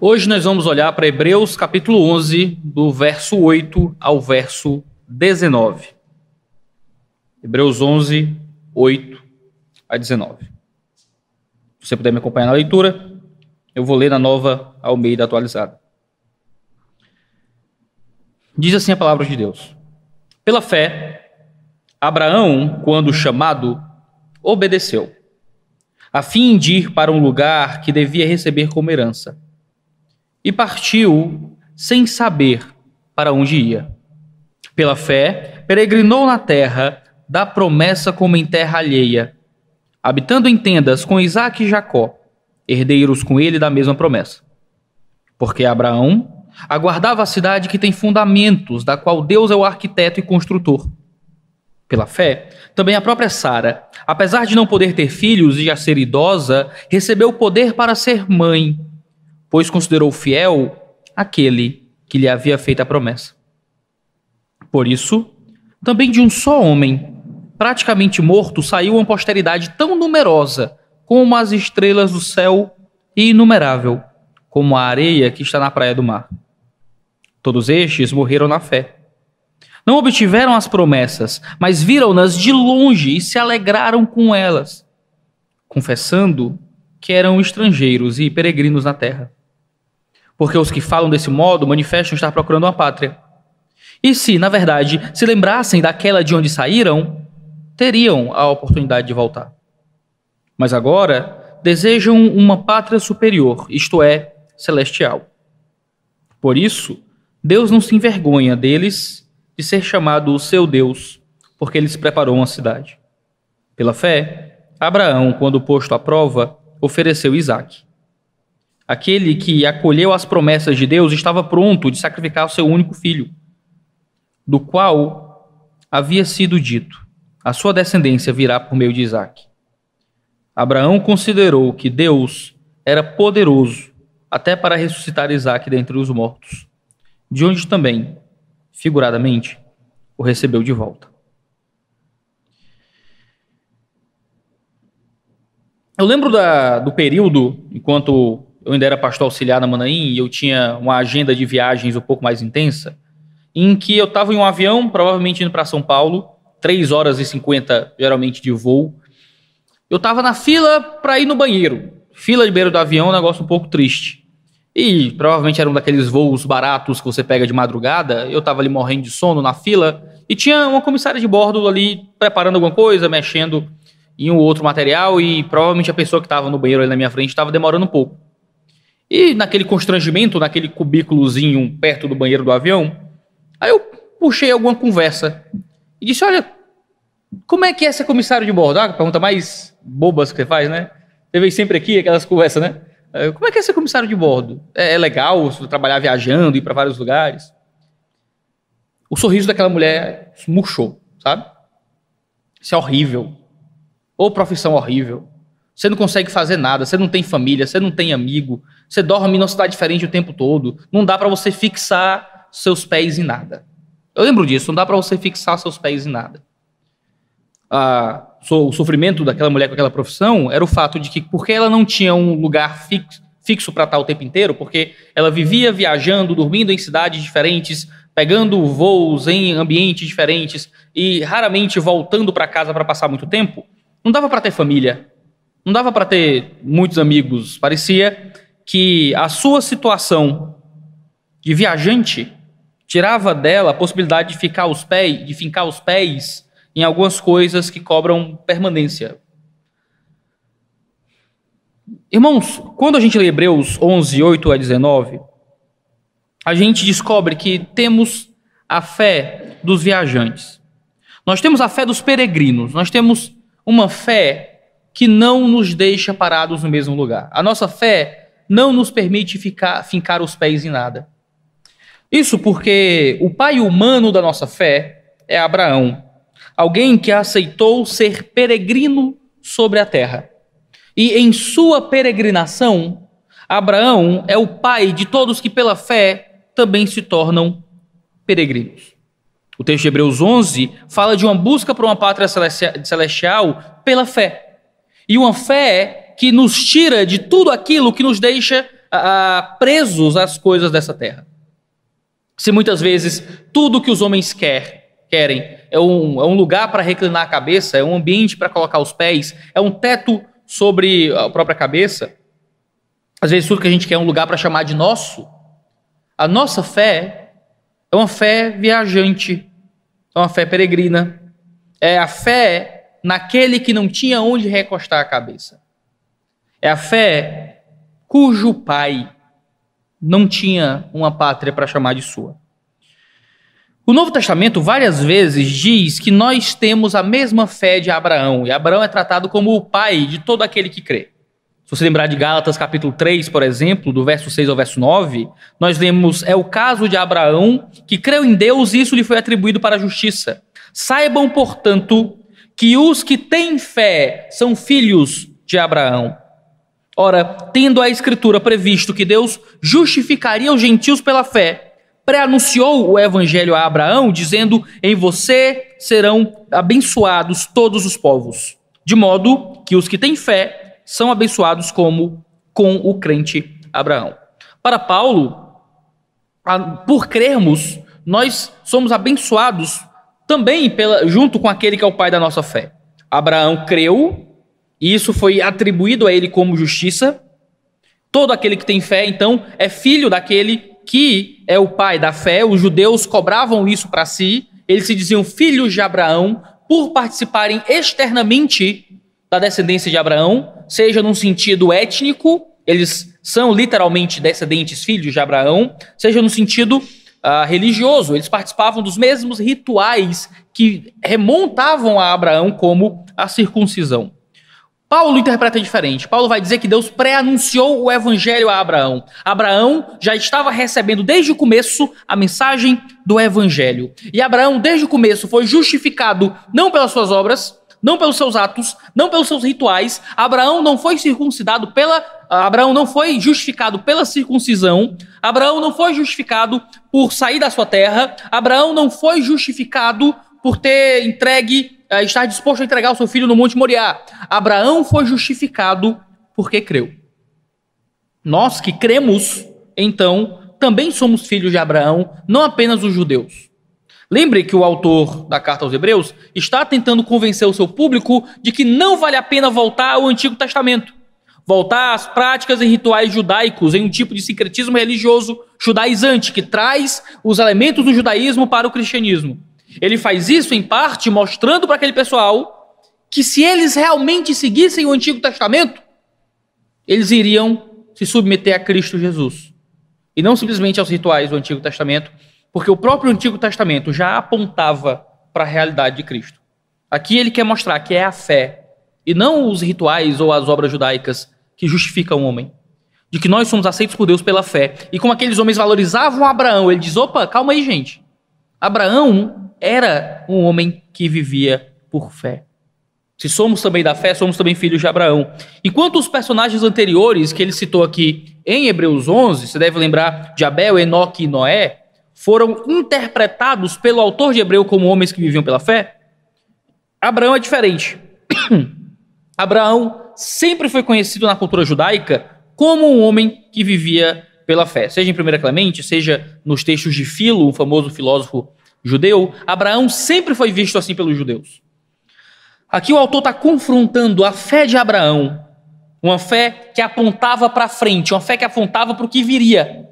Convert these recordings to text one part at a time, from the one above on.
Hoje nós vamos olhar para Hebreus capítulo 11, do verso 8 ao verso 19. Hebreus 11, 8 a 19. Se você puder me acompanhar na leitura, eu vou ler na nova Almeida atualizada. Diz assim a palavra de Deus: Pela fé, Abraão, quando chamado, obedeceu, a fim de ir para um lugar que devia receber como herança e partiu sem saber para onde ia. Pela fé, peregrinou na terra da promessa como em terra alheia, habitando em tendas com Isaac e Jacó, herdeiros com ele da mesma promessa. Porque Abraão aguardava a cidade que tem fundamentos, da qual Deus é o arquiteto e construtor. Pela fé, também a própria Sara, apesar de não poder ter filhos e já ser idosa, recebeu o poder para ser mãe pois considerou fiel aquele que lhe havia feito a promessa. Por isso, também de um só homem, praticamente morto, saiu uma posteridade tão numerosa como as estrelas do céu e inumerável como a areia que está na praia do mar. Todos estes morreram na fé. Não obtiveram as promessas, mas viram-nas de longe e se alegraram com elas, confessando que eram estrangeiros e peregrinos na terra porque os que falam desse modo manifestam estar procurando uma pátria. E se, na verdade, se lembrassem daquela de onde saíram, teriam a oportunidade de voltar. Mas agora desejam uma pátria superior, isto é, celestial. Por isso, Deus não se envergonha deles de ser chamado o seu Deus, porque ele se preparou uma cidade. Pela fé, Abraão, quando posto à prova, ofereceu Isaque. Aquele que acolheu as promessas de Deus estava pronto de sacrificar o seu único filho, do qual havia sido dito: a sua descendência virá por meio de Isaac. Abraão considerou que Deus era poderoso até para ressuscitar Isaac dentre os mortos, de onde também, figuradamente, o recebeu de volta. Eu lembro da, do período, enquanto eu ainda era pastor auxiliar na Manaim e eu tinha uma agenda de viagens um pouco mais intensa, em que eu estava em um avião, provavelmente indo para São Paulo, 3 horas e 50 geralmente de voo. Eu estava na fila para ir no banheiro. Fila de beira do avião, um negócio um pouco triste. E provavelmente era um daqueles voos baratos que você pega de madrugada. Eu estava ali morrendo de sono na fila e tinha uma comissária de bordo ali preparando alguma coisa, mexendo em um outro material e provavelmente a pessoa que estava no banheiro ali na minha frente estava demorando um pouco. E naquele constrangimento, naquele cubículozinho perto do banheiro do avião, aí eu puxei alguma conversa e disse: Olha, como é que é ser comissário de bordo? Ah, pergunta mais bobas que você faz, né? Você vem sempre aqui aquelas conversas, né? Como é que é ser comissário de bordo? É, é legal trabalhar viajando, ir para vários lugares? O sorriso daquela mulher murchou, sabe? Isso é horrível. Ou profissão horrível. Você não consegue fazer nada, você não tem família, você não tem amigo, você dorme numa cidade diferente o tempo todo. Não dá para você fixar seus pés em nada. Eu lembro disso, não dá para você fixar seus pés em nada. Ah, o sofrimento daquela mulher com aquela profissão era o fato de que, porque ela não tinha um lugar fixo, fixo para estar o tempo inteiro, porque ela vivia viajando, dormindo em cidades diferentes, pegando voos em ambientes diferentes e raramente voltando para casa para passar muito tempo, não dava para ter família, não dava para ter muitos amigos. Parecia que a sua situação de viajante tirava dela a possibilidade de ficar os pés, de fincar os pés em algumas coisas que cobram permanência. Irmãos, quando a gente lê Hebreus 11, 8 a 19, a gente descobre que temos a fé dos viajantes. Nós temos a fé dos peregrinos, nós temos uma fé que não nos deixa parados no mesmo lugar. A nossa fé não nos permite ficar, fincar os pés em nada. Isso porque o pai humano da nossa fé é Abraão, alguém que aceitou ser peregrino sobre a terra. E em sua peregrinação, Abraão é o pai de todos que pela fé também se tornam peregrinos. O texto de Hebreus 11 fala de uma busca por uma pátria celestial pela fé. E uma fé que nos tira de tudo aquilo que nos deixa ah, ah, presos às coisas dessa terra. Se muitas vezes tudo que os homens quer, querem é um, é um lugar para reclinar a cabeça, é um ambiente para colocar os pés, é um teto sobre a própria cabeça, às vezes tudo que a gente quer é um lugar para chamar de nosso, a nossa fé é uma fé viajante, é uma fé peregrina, é a fé naquele que não tinha onde recostar a cabeça. É a fé cujo pai não tinha uma pátria para chamar de sua. O Novo Testamento várias vezes diz que nós temos a mesma fé de Abraão, e Abraão é tratado como o pai de todo aquele que crê. Se você lembrar de Gálatas capítulo 3, por exemplo, do verso 6 ao verso 9, nós vemos é o caso de Abraão que creu em Deus e isso lhe foi atribuído para a justiça. Saibam, portanto, que os que têm fé são filhos de Abraão. Ora, tendo a Escritura previsto que Deus justificaria os gentios pela fé, pré-anunciou o Evangelho a Abraão, dizendo: Em você serão abençoados todos os povos, de modo que os que têm fé são abençoados como com o crente Abraão. Para Paulo, por crermos, nós somos abençoados também pela, junto com aquele que é o pai da nossa fé. Abraão creu, e isso foi atribuído a ele como justiça. Todo aquele que tem fé, então, é filho daquele que é o pai da fé. Os judeus cobravam isso para si. Eles se diziam filhos de Abraão por participarem externamente da descendência de Abraão, seja num sentido étnico, eles são literalmente descendentes, filhos de Abraão, seja no sentido ah, religioso. Eles participavam dos mesmos rituais que remontavam a Abraão como a circuncisão. Paulo interpreta diferente. Paulo vai dizer que Deus pré-anunciou o evangelho a Abraão. Abraão já estava recebendo desde o começo a mensagem do evangelho. E Abraão, desde o começo, foi justificado não pelas suas obras, não pelos seus atos, não pelos seus rituais. Abraão não foi circuncidado pela Abraão não foi justificado pela circuncisão. Abraão não foi justificado por sair da sua terra, Abraão não foi justificado por ter entregue, eh, estar disposto a entregar o seu filho no Monte Moriá. Abraão foi justificado porque creu. Nós que cremos, então, também somos filhos de Abraão, não apenas os judeus. Lembre que o autor da carta aos Hebreus está tentando convencer o seu público de que não vale a pena voltar ao Antigo Testamento, voltar às práticas e rituais judaicos em um tipo de sincretismo religioso judaizante, que traz os elementos do judaísmo para o cristianismo. Ele faz isso, em parte, mostrando para aquele pessoal que se eles realmente seguissem o Antigo Testamento, eles iriam se submeter a Cristo Jesus. E não simplesmente aos rituais do Antigo Testamento, porque o próprio Antigo Testamento já apontava para a realidade de Cristo. Aqui ele quer mostrar que é a fé e não os rituais ou as obras judaicas que justificam o homem de que nós somos aceitos por Deus pela fé. E como aqueles homens valorizavam Abraão, ele diz: opa, calma aí, gente. Abraão era um homem que vivia por fé. Se somos também da fé, somos também filhos de Abraão. Enquanto os personagens anteriores que ele citou aqui em Hebreus 11, você deve lembrar de Abel, Enoque e Noé, foram interpretados pelo autor de Hebreu como homens que viviam pela fé, Abraão é diferente. Abraão sempre foi conhecido na cultura judaica como um homem que vivia pela fé. Seja em 1 Clemente, seja nos textos de Filo, o famoso filósofo judeu, Abraão sempre foi visto assim pelos judeus. Aqui o autor está confrontando a fé de Abraão, uma fé que apontava para frente, uma fé que apontava para o que viria.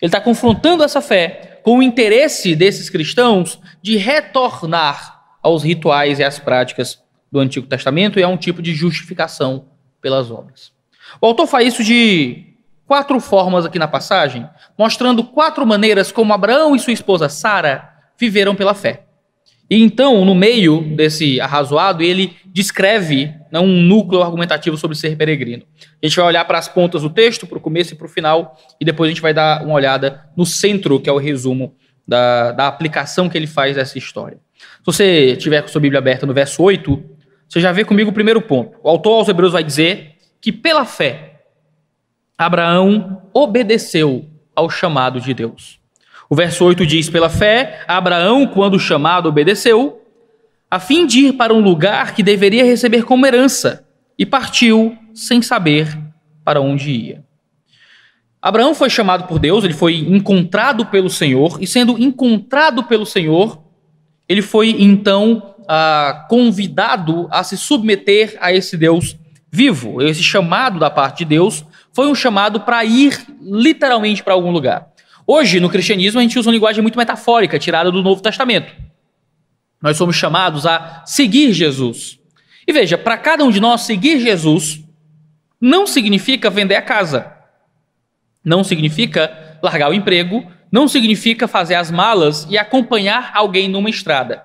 Ele está confrontando essa fé com o interesse desses cristãos de retornar aos rituais e às práticas do Antigo Testamento e a um tipo de justificação pelas obras. O autor faz isso de quatro formas aqui na passagem, mostrando quatro maneiras como Abraão e sua esposa Sara viveram pela fé. E então, no meio desse arrazoado, ele descreve né, um núcleo argumentativo sobre ser peregrino. A gente vai olhar para as pontas do texto, para o começo e para o final, e depois a gente vai dar uma olhada no centro, que é o resumo da, da aplicação que ele faz dessa história. Se você tiver com sua Bíblia aberta no verso 8, você já vê comigo o primeiro ponto. O autor aos Hebreus vai dizer que pela fé Abraão obedeceu ao chamado de Deus. O verso 8 diz: Pela fé, Abraão, quando chamado, obedeceu, a fim de ir para um lugar que deveria receber como herança, e partiu sem saber para onde ia. Abraão foi chamado por Deus, ele foi encontrado pelo Senhor, e sendo encontrado pelo Senhor, ele foi então ah, convidado a se submeter a esse Deus vivo. Esse chamado da parte de Deus foi um chamado para ir literalmente para algum lugar. Hoje, no cristianismo, a gente usa uma linguagem muito metafórica, tirada do Novo Testamento. Nós somos chamados a seguir Jesus. E veja, para cada um de nós, seguir Jesus não significa vender a casa, não significa largar o emprego, não significa fazer as malas e acompanhar alguém numa estrada.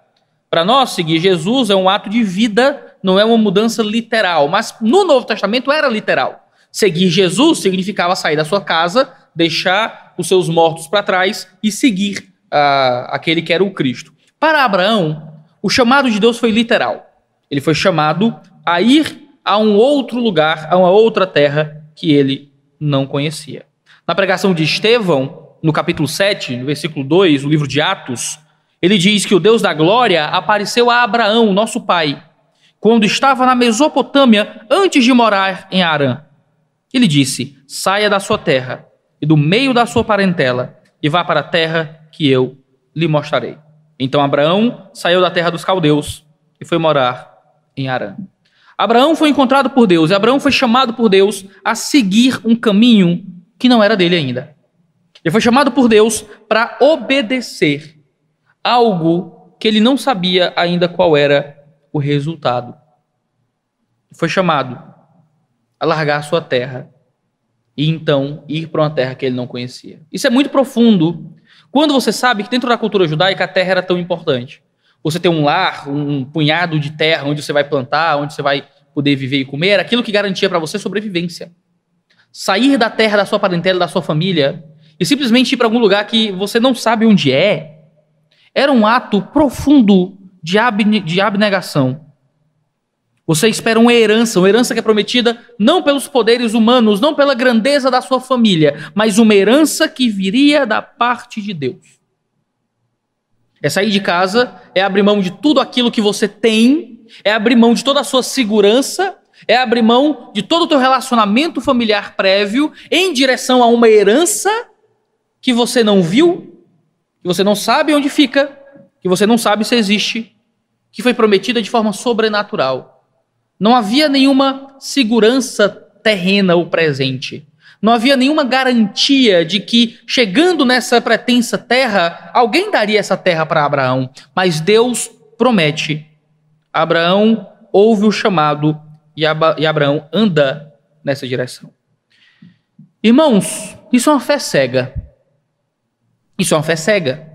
Para nós, seguir Jesus é um ato de vida não é uma mudança literal, mas no Novo Testamento era literal. Seguir Jesus significava sair da sua casa, deixar os seus mortos para trás e seguir uh, aquele que era o Cristo. Para Abraão, o chamado de Deus foi literal. Ele foi chamado a ir a um outro lugar, a uma outra terra que ele não conhecia. Na pregação de Estevão, no capítulo 7, no versículo 2, no livro de Atos, ele diz que o Deus da glória apareceu a Abraão, nosso pai, quando estava na Mesopotâmia antes de morar em Arã. Ele disse: Saia da sua terra e do meio da sua parentela e vá para a terra que eu lhe mostrarei. Então Abraão saiu da terra dos caldeus e foi morar em Arã. Abraão foi encontrado por Deus e Abraão foi chamado por Deus a seguir um caminho que não era dele ainda. Ele foi chamado por Deus para obedecer algo que ele não sabia ainda qual era o resultado. Foi chamado a largar sua terra e então ir para uma terra que ele não conhecia. Isso é muito profundo quando você sabe que dentro da cultura judaica a terra era tão importante. Você ter um lar, um punhado de terra onde você vai plantar, onde você vai poder viver e comer, aquilo que garantia para você sobrevivência. Sair da terra da sua parentela, da sua família e simplesmente ir para algum lugar que você não sabe onde é, era um ato profundo de, abne, de abnegação. Você espera uma herança, uma herança que é prometida não pelos poderes humanos, não pela grandeza da sua família, mas uma herança que viria da parte de Deus. É sair de casa, é abrir mão de tudo aquilo que você tem, é abrir mão de toda a sua segurança, é abrir mão de todo o teu relacionamento familiar prévio em direção a uma herança que você não viu, que você não sabe onde fica, que você não sabe se existe que foi prometida de forma sobrenatural. Não havia nenhuma segurança terrena ou presente. Não havia nenhuma garantia de que, chegando nessa pretensa terra, alguém daria essa terra para Abraão. Mas Deus promete. Abraão ouve o chamado e, Ab e Abraão anda nessa direção. Irmãos, isso é uma fé cega. Isso é uma fé cega.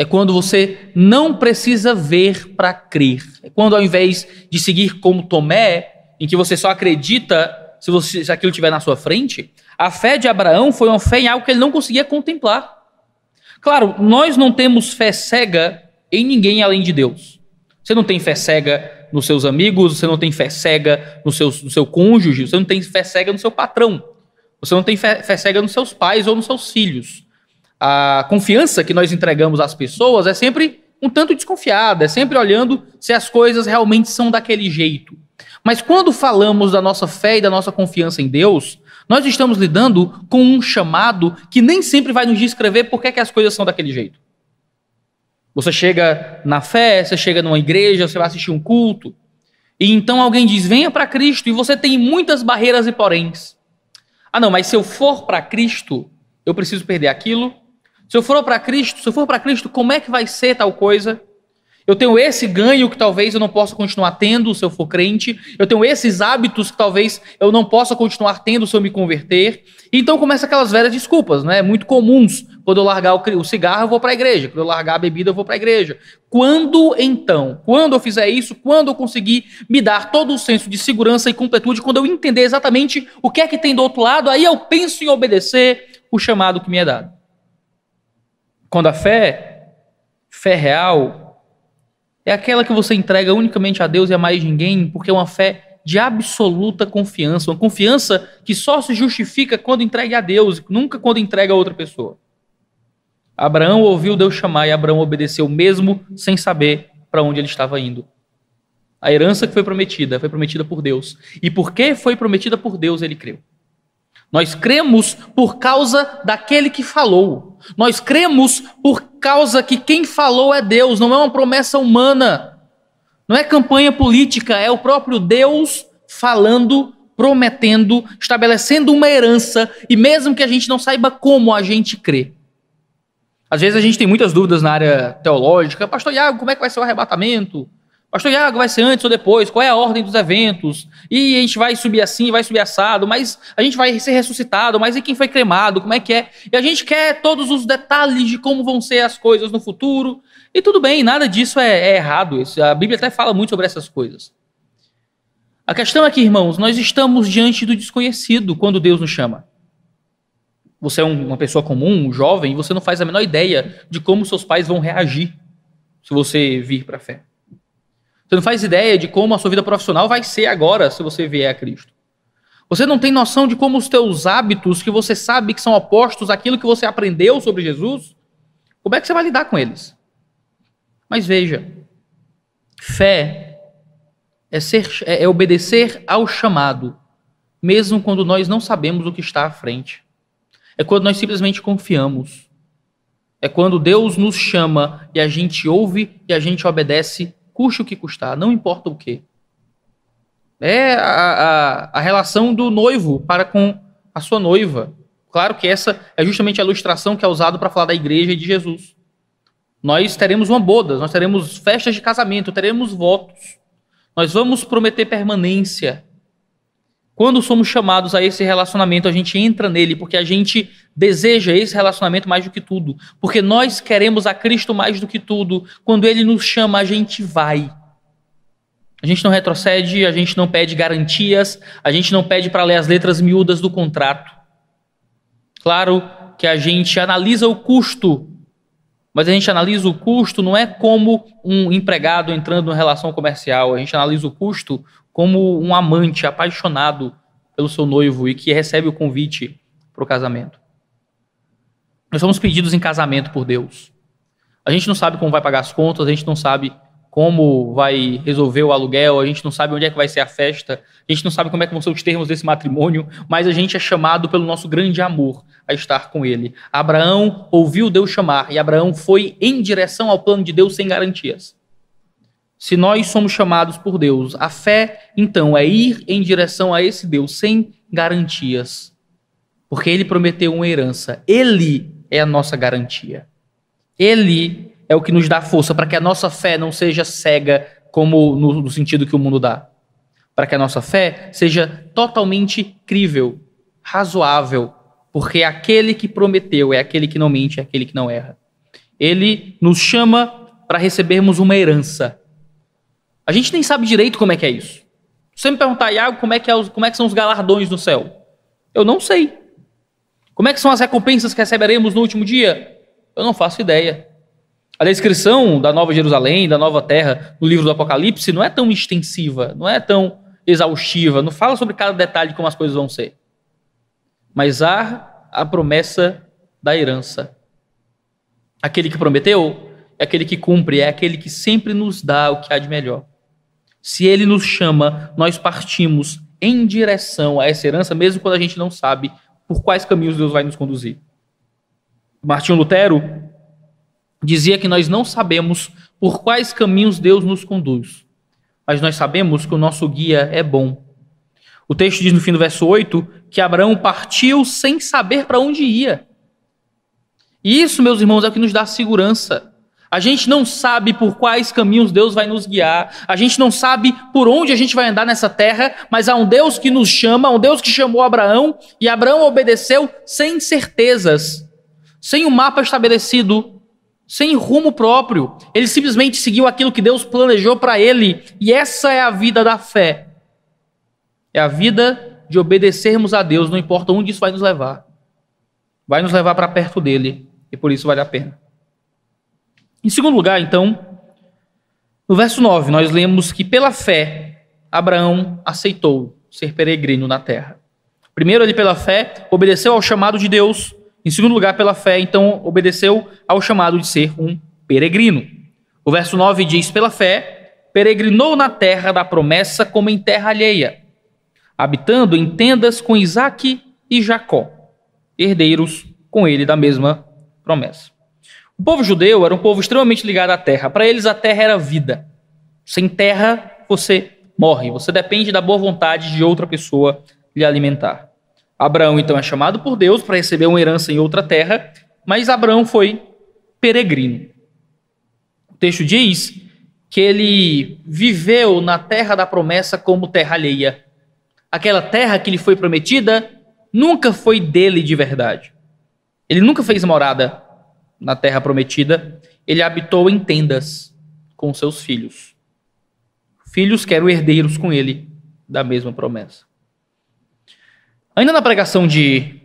É quando você não precisa ver para crer. É quando ao invés de seguir como Tomé, em que você só acredita se, você, se aquilo estiver na sua frente, a fé de Abraão foi uma fé em algo que ele não conseguia contemplar. Claro, nós não temos fé cega em ninguém além de Deus. Você não tem fé cega nos seus amigos, você não tem fé cega no seu, no seu cônjuge, você não tem fé cega no seu patrão, você não tem fé, fé cega nos seus pais ou nos seus filhos a confiança que nós entregamos às pessoas é sempre um tanto desconfiada, é sempre olhando se as coisas realmente são daquele jeito. Mas quando falamos da nossa fé e da nossa confiança em Deus, nós estamos lidando com um chamado que nem sempre vai nos descrever por que, que as coisas são daquele jeito. Você chega na fé, você chega numa igreja, você vai assistir um culto, e então alguém diz: venha para Cristo, e você tem muitas barreiras e poréns. Ah, não, mas se eu for para Cristo, eu preciso perder aquilo, se eu for para Cristo, se eu for para Cristo, como é que vai ser tal coisa? Eu tenho esse ganho que talvez eu não possa continuar tendo se eu for crente. Eu tenho esses hábitos que talvez eu não possa continuar tendo se eu me converter. Então começa aquelas velhas desculpas, né? Muito comuns. Quando eu largar o cigarro, eu vou para a igreja. Quando eu largar a bebida, eu vou para a igreja. Quando então? Quando eu fizer isso? Quando eu conseguir me dar todo o senso de segurança e completude? Quando eu entender exatamente o que é que tem do outro lado, aí eu penso em obedecer o chamado que me é dado. Quando a fé, fé real, é aquela que você entrega unicamente a Deus e a mais ninguém, porque é uma fé de absoluta confiança, uma confiança que só se justifica quando entregue a Deus, nunca quando entrega a outra pessoa. Abraão ouviu Deus chamar e Abraão obedeceu mesmo sem saber para onde ele estava indo. A herança que foi prometida, foi prometida por Deus. E porque foi prometida por Deus, ele creu. Nós cremos por causa daquele que falou. Nós cremos por causa que quem falou é Deus, não é uma promessa humana. Não é campanha política, é o próprio Deus falando, prometendo, estabelecendo uma herança, e mesmo que a gente não saiba como a gente crê. Às vezes a gente tem muitas dúvidas na área teológica. Pastor Iago, como é que vai ser o arrebatamento? Pastor Iago, vai ser antes ou depois? Qual é a ordem dos eventos? E a gente vai subir assim, vai subir assado, mas a gente vai ser ressuscitado, mas e quem foi cremado? Como é que é? E a gente quer todos os detalhes de como vão ser as coisas no futuro. E tudo bem, nada disso é, é errado. A Bíblia até fala muito sobre essas coisas. A questão é que, irmãos, nós estamos diante do desconhecido quando Deus nos chama. Você é uma pessoa comum, um jovem, e você não faz a menor ideia de como seus pais vão reagir se você vir para a fé. Você não faz ideia de como a sua vida profissional vai ser agora se você vier a Cristo. Você não tem noção de como os teus hábitos, que você sabe que são opostos àquilo que você aprendeu sobre Jesus, como é que você vai lidar com eles? Mas veja, fé é, ser, é, é obedecer ao chamado, mesmo quando nós não sabemos o que está à frente. É quando nós simplesmente confiamos. É quando Deus nos chama e a gente ouve e a gente obedece custe o que custar, não importa o que. É a, a, a relação do noivo para com a sua noiva. Claro que essa é justamente a ilustração que é usada para falar da igreja e de Jesus. Nós teremos uma boda, nós teremos festas de casamento, teremos votos. Nós vamos prometer permanência. Quando somos chamados a esse relacionamento, a gente entra nele porque a gente deseja esse relacionamento mais do que tudo, porque nós queremos a Cristo mais do que tudo. Quando ele nos chama, a gente vai. A gente não retrocede, a gente não pede garantias, a gente não pede para ler as letras miúdas do contrato. Claro que a gente analisa o custo, mas a gente analisa o custo não é como um empregado entrando numa relação comercial, a gente analisa o custo como um amante apaixonado pelo seu noivo e que recebe o convite para o casamento. Nós somos pedidos em casamento por Deus. A gente não sabe como vai pagar as contas, a gente não sabe como vai resolver o aluguel, a gente não sabe onde é que vai ser a festa, a gente não sabe como é que vão ser os termos desse matrimônio, mas a gente é chamado pelo nosso grande amor a estar com ele. Abraão ouviu Deus chamar e Abraão foi em direção ao plano de Deus sem garantias. Se nós somos chamados por Deus, a fé, então, é ir em direção a esse Deus sem garantias. Porque ele prometeu uma herança. Ele é a nossa garantia. Ele é o que nos dá força para que a nossa fé não seja cega, como no, no sentido que o mundo dá. Para que a nossa fé seja totalmente crível, razoável, porque aquele que prometeu é aquele que não mente, é aquele que não erra. Ele nos chama para recebermos uma herança. A gente nem sabe direito como é que é isso. Se você me perguntar, Iago, como é que, é os, como é que são os galardões no céu? Eu não sei. Como é que são as recompensas que receberemos no último dia? Eu não faço ideia. A descrição da Nova Jerusalém, da Nova Terra, no livro do Apocalipse, não é tão extensiva, não é tão exaustiva, não fala sobre cada detalhe como as coisas vão ser. Mas há a promessa da herança. Aquele que prometeu é aquele que cumpre, é aquele que sempre nos dá o que há de melhor. Se ele nos chama, nós partimos em direção a essa herança, mesmo quando a gente não sabe por quais caminhos Deus vai nos conduzir. Martinho Lutero dizia que nós não sabemos por quais caminhos Deus nos conduz, mas nós sabemos que o nosso guia é bom. O texto diz no fim do verso 8 que Abraão partiu sem saber para onde ia. E isso, meus irmãos, é o que nos dá segurança. A gente não sabe por quais caminhos Deus vai nos guiar, a gente não sabe por onde a gente vai andar nessa terra, mas há um Deus que nos chama, um Deus que chamou Abraão, e Abraão obedeceu sem certezas, sem um mapa estabelecido, sem rumo próprio. Ele simplesmente seguiu aquilo que Deus planejou para ele, e essa é a vida da fé. É a vida de obedecermos a Deus, não importa onde isso vai nos levar. Vai nos levar para perto dele, e por isso vale a pena. Em segundo lugar, então, no verso 9, nós lemos que pela fé Abraão aceitou ser peregrino na terra. Primeiro, ele pela fé obedeceu ao chamado de Deus. Em segundo lugar, pela fé, então, obedeceu ao chamado de ser um peregrino. O verso 9 diz: Pela fé, peregrinou na terra da promessa como em terra alheia, habitando em tendas com Isaque e Jacó, herdeiros com ele da mesma promessa. O povo judeu era um povo extremamente ligado à terra. Para eles, a terra era vida. Sem terra, você morre. Você depende da boa vontade de outra pessoa lhe alimentar. Abraão, então, é chamado por Deus para receber uma herança em outra terra, mas Abraão foi peregrino. O texto diz que ele viveu na terra da promessa como terra alheia. Aquela terra que lhe foi prometida nunca foi dele de verdade. Ele nunca fez morada na terra prometida, ele habitou em tendas com seus filhos. Filhos que eram herdeiros com ele da mesma promessa. Ainda na pregação de,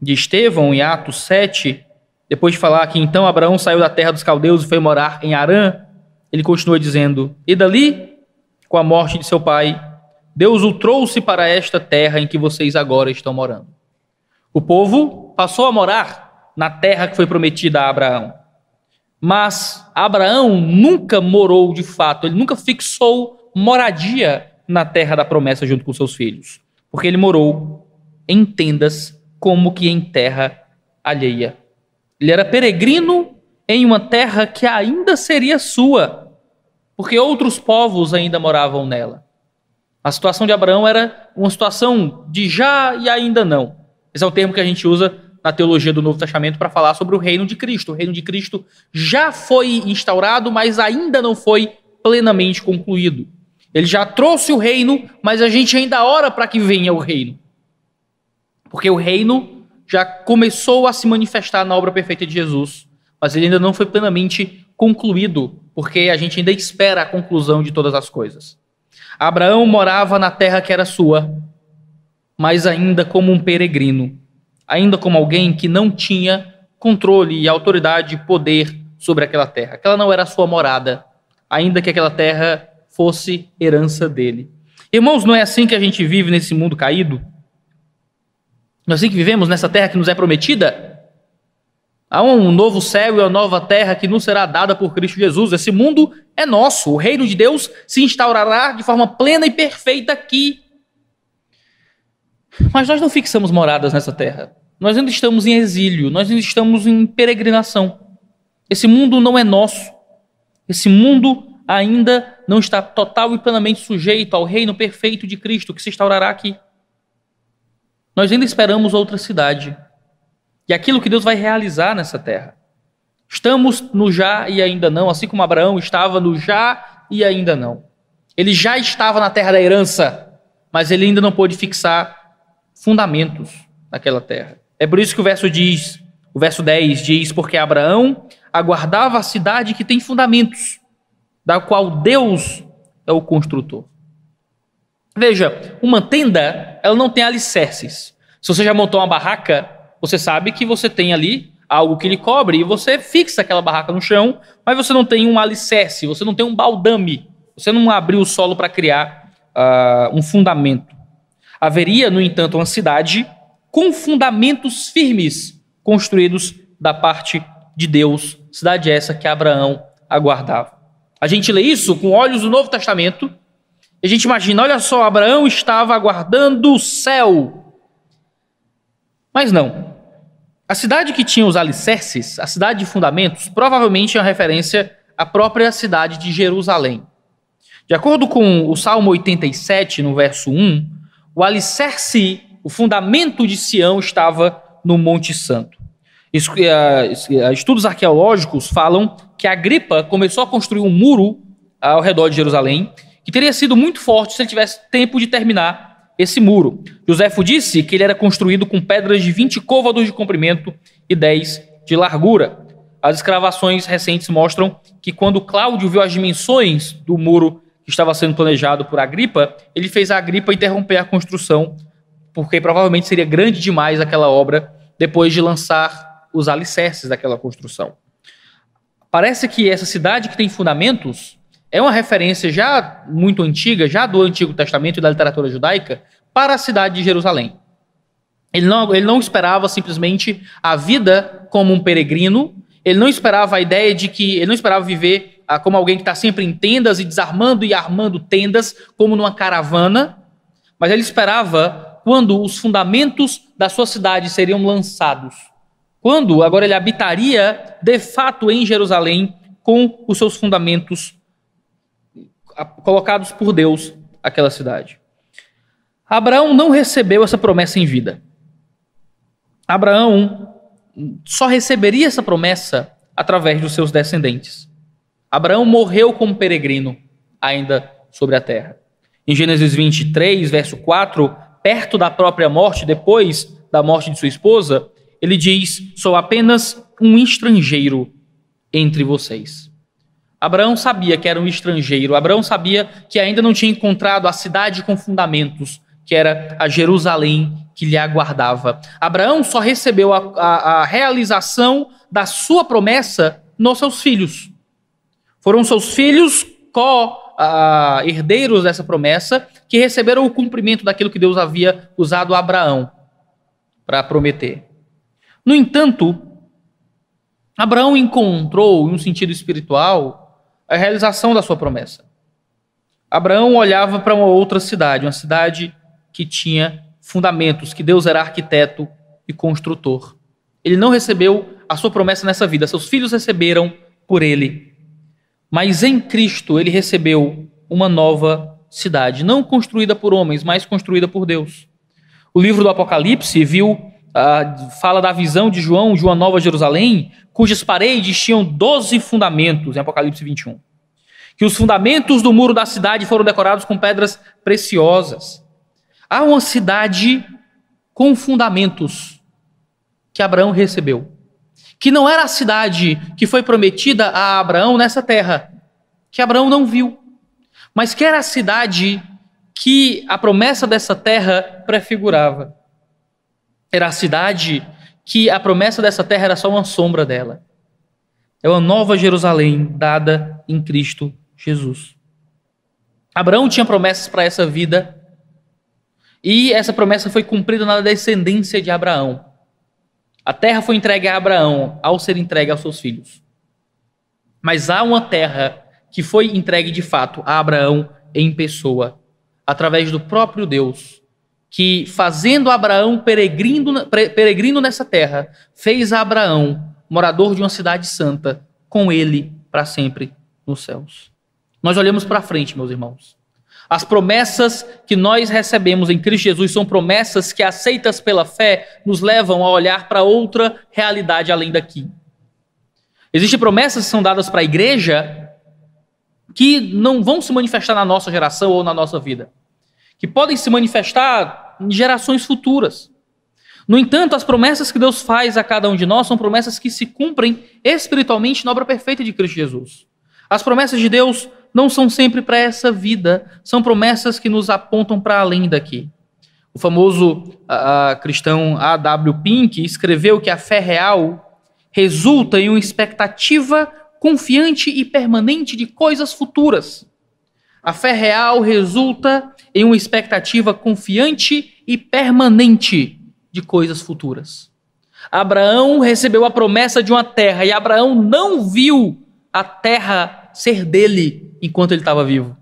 de Estevão, em Atos 7, depois de falar que então Abraão saiu da terra dos caldeus e foi morar em Arã, ele continua dizendo: E dali, com a morte de seu pai, Deus o trouxe para esta terra em que vocês agora estão morando. O povo passou a morar na terra que foi prometida a Abraão. Mas Abraão nunca morou de fato, ele nunca fixou moradia na terra da promessa junto com seus filhos, porque ele morou em tendas como que em terra alheia. Ele era peregrino em uma terra que ainda seria sua, porque outros povos ainda moravam nela. A situação de Abraão era uma situação de já e ainda não. Esse é o termo que a gente usa na teologia do Novo Testamento para falar sobre o reino de Cristo. O reino de Cristo já foi instaurado, mas ainda não foi plenamente concluído. Ele já trouxe o reino, mas a gente ainda ora para que venha o reino. Porque o reino já começou a se manifestar na obra perfeita de Jesus, mas ele ainda não foi plenamente concluído, porque a gente ainda espera a conclusão de todas as coisas. Abraão morava na terra que era sua, mas ainda como um peregrino ainda como alguém que não tinha controle e autoridade e poder sobre aquela terra. Aquela não era sua morada, ainda que aquela terra fosse herança dele. Irmãos, não é assim que a gente vive nesse mundo caído? Não é assim que vivemos nessa terra que nos é prometida? Há um novo céu e uma nova terra que nos será dada por Cristo Jesus. Esse mundo é nosso. O reino de Deus se instaurará de forma plena e perfeita aqui. Mas nós não fixamos moradas nessa terra. Nós ainda estamos em exílio, nós ainda estamos em peregrinação. Esse mundo não é nosso. Esse mundo ainda não está total e plenamente sujeito ao reino perfeito de Cristo que se instaurará aqui. Nós ainda esperamos outra cidade. E aquilo que Deus vai realizar nessa terra. Estamos no já e ainda não, assim como Abraão estava no já e ainda não. Ele já estava na terra da herança, mas ele ainda não pôde fixar fundamentos daquela terra. É por isso que o verso diz, o verso 10 diz, porque Abraão aguardava a cidade que tem fundamentos, da qual Deus é o construtor. Veja, uma tenda, ela não tem alicerces. Se você já montou uma barraca, você sabe que você tem ali algo que lhe cobre e você fixa aquela barraca no chão, mas você não tem um alicerce, você não tem um baldame, você não abriu o solo para criar uh, um fundamento. Haveria, no entanto, uma cidade com fundamentos firmes construídos da parte de Deus, cidade essa que Abraão aguardava. A gente lê isso com olhos do Novo Testamento e a gente imagina: olha só, Abraão estava aguardando o céu. Mas não. A cidade que tinha os alicerces, a cidade de fundamentos, provavelmente é uma referência à própria cidade de Jerusalém. De acordo com o Salmo 87, no verso 1, o alicerce, o fundamento de Sião estava no Monte Santo. Eh, eh, estudos arqueológicos falam que a Gripa começou a construir um muro ao redor de Jerusalém, que teria sido muito forte se ele tivesse tempo de terminar esse muro. Joséfo disse que ele era construído com pedras de 20 côvados de comprimento e 10 de largura. As escravações recentes mostram que quando Cláudio viu as dimensões do muro que estava sendo planejado por Agripa, ele fez a Agripa interromper a construção, porque provavelmente seria grande demais aquela obra depois de lançar os alicerces daquela construção. Parece que essa cidade que tem fundamentos é uma referência já muito antiga, já do Antigo Testamento e da literatura judaica, para a cidade de Jerusalém. Ele não, ele não esperava simplesmente a vida como um peregrino, ele não esperava a ideia de que. Ele não esperava viver como alguém que está sempre em tendas e desarmando e armando tendas, como numa caravana, mas ele esperava quando os fundamentos da sua cidade seriam lançados. Quando agora ele habitaria de fato em Jerusalém com os seus fundamentos colocados por Deus aquela cidade. Abraão não recebeu essa promessa em vida. Abraão só receberia essa promessa através dos seus descendentes. Abraão morreu como peregrino ainda sobre a terra. Em Gênesis 23, verso 4, perto da própria morte, depois da morte de sua esposa, ele diz: Sou apenas um estrangeiro entre vocês. Abraão sabia que era um estrangeiro. Abraão sabia que ainda não tinha encontrado a cidade com fundamentos, que era a Jerusalém que lhe aguardava. Abraão só recebeu a, a, a realização da sua promessa nos seus filhos. Foram seus filhos co-herdeiros ah, dessa promessa que receberam o cumprimento daquilo que Deus havia usado a Abraão para prometer. No entanto, Abraão encontrou, em um sentido espiritual, a realização da sua promessa. Abraão olhava para uma outra cidade, uma cidade que tinha fundamentos, que Deus era arquiteto e construtor. Ele não recebeu a sua promessa nessa vida, seus filhos receberam por ele. Mas em Cristo ele recebeu uma nova cidade, não construída por homens, mas construída por Deus. O livro do Apocalipse viu ah, fala da visão de João de uma nova Jerusalém, cujas paredes tinham doze fundamentos, em Apocalipse 21. Que os fundamentos do muro da cidade foram decorados com pedras preciosas. Há uma cidade com fundamentos que Abraão recebeu que não era a cidade que foi prometida a Abraão nessa terra, que Abraão não viu, mas que era a cidade que a promessa dessa terra prefigurava. Era a cidade que a promessa dessa terra era só uma sombra dela. É uma nova Jerusalém dada em Cristo Jesus. Abraão tinha promessas para essa vida e essa promessa foi cumprida na descendência de Abraão. A terra foi entregue a Abraão ao ser entregue aos seus filhos. Mas há uma terra que foi entregue de fato a Abraão em pessoa, através do próprio Deus, que fazendo Abraão peregrino, nessa terra, fez a Abraão, morador de uma cidade santa, com ele para sempre nos céus. Nós olhamos para frente, meus irmãos. As promessas que nós recebemos em Cristo Jesus são promessas que, aceitas pela fé, nos levam a olhar para outra realidade além daqui. Existem promessas que são dadas para a igreja que não vão se manifestar na nossa geração ou na nossa vida, que podem se manifestar em gerações futuras. No entanto, as promessas que Deus faz a cada um de nós são promessas que se cumprem espiritualmente na obra perfeita de Cristo Jesus. As promessas de Deus não são sempre para essa vida, são promessas que nos apontam para além daqui. O famoso uh, cristão A.W. Pink escreveu que a fé real resulta em uma expectativa confiante e permanente de coisas futuras. A fé real resulta em uma expectativa confiante e permanente de coisas futuras. Abraão recebeu a promessa de uma terra e Abraão não viu a terra ser dele enquanto ele estava vivo.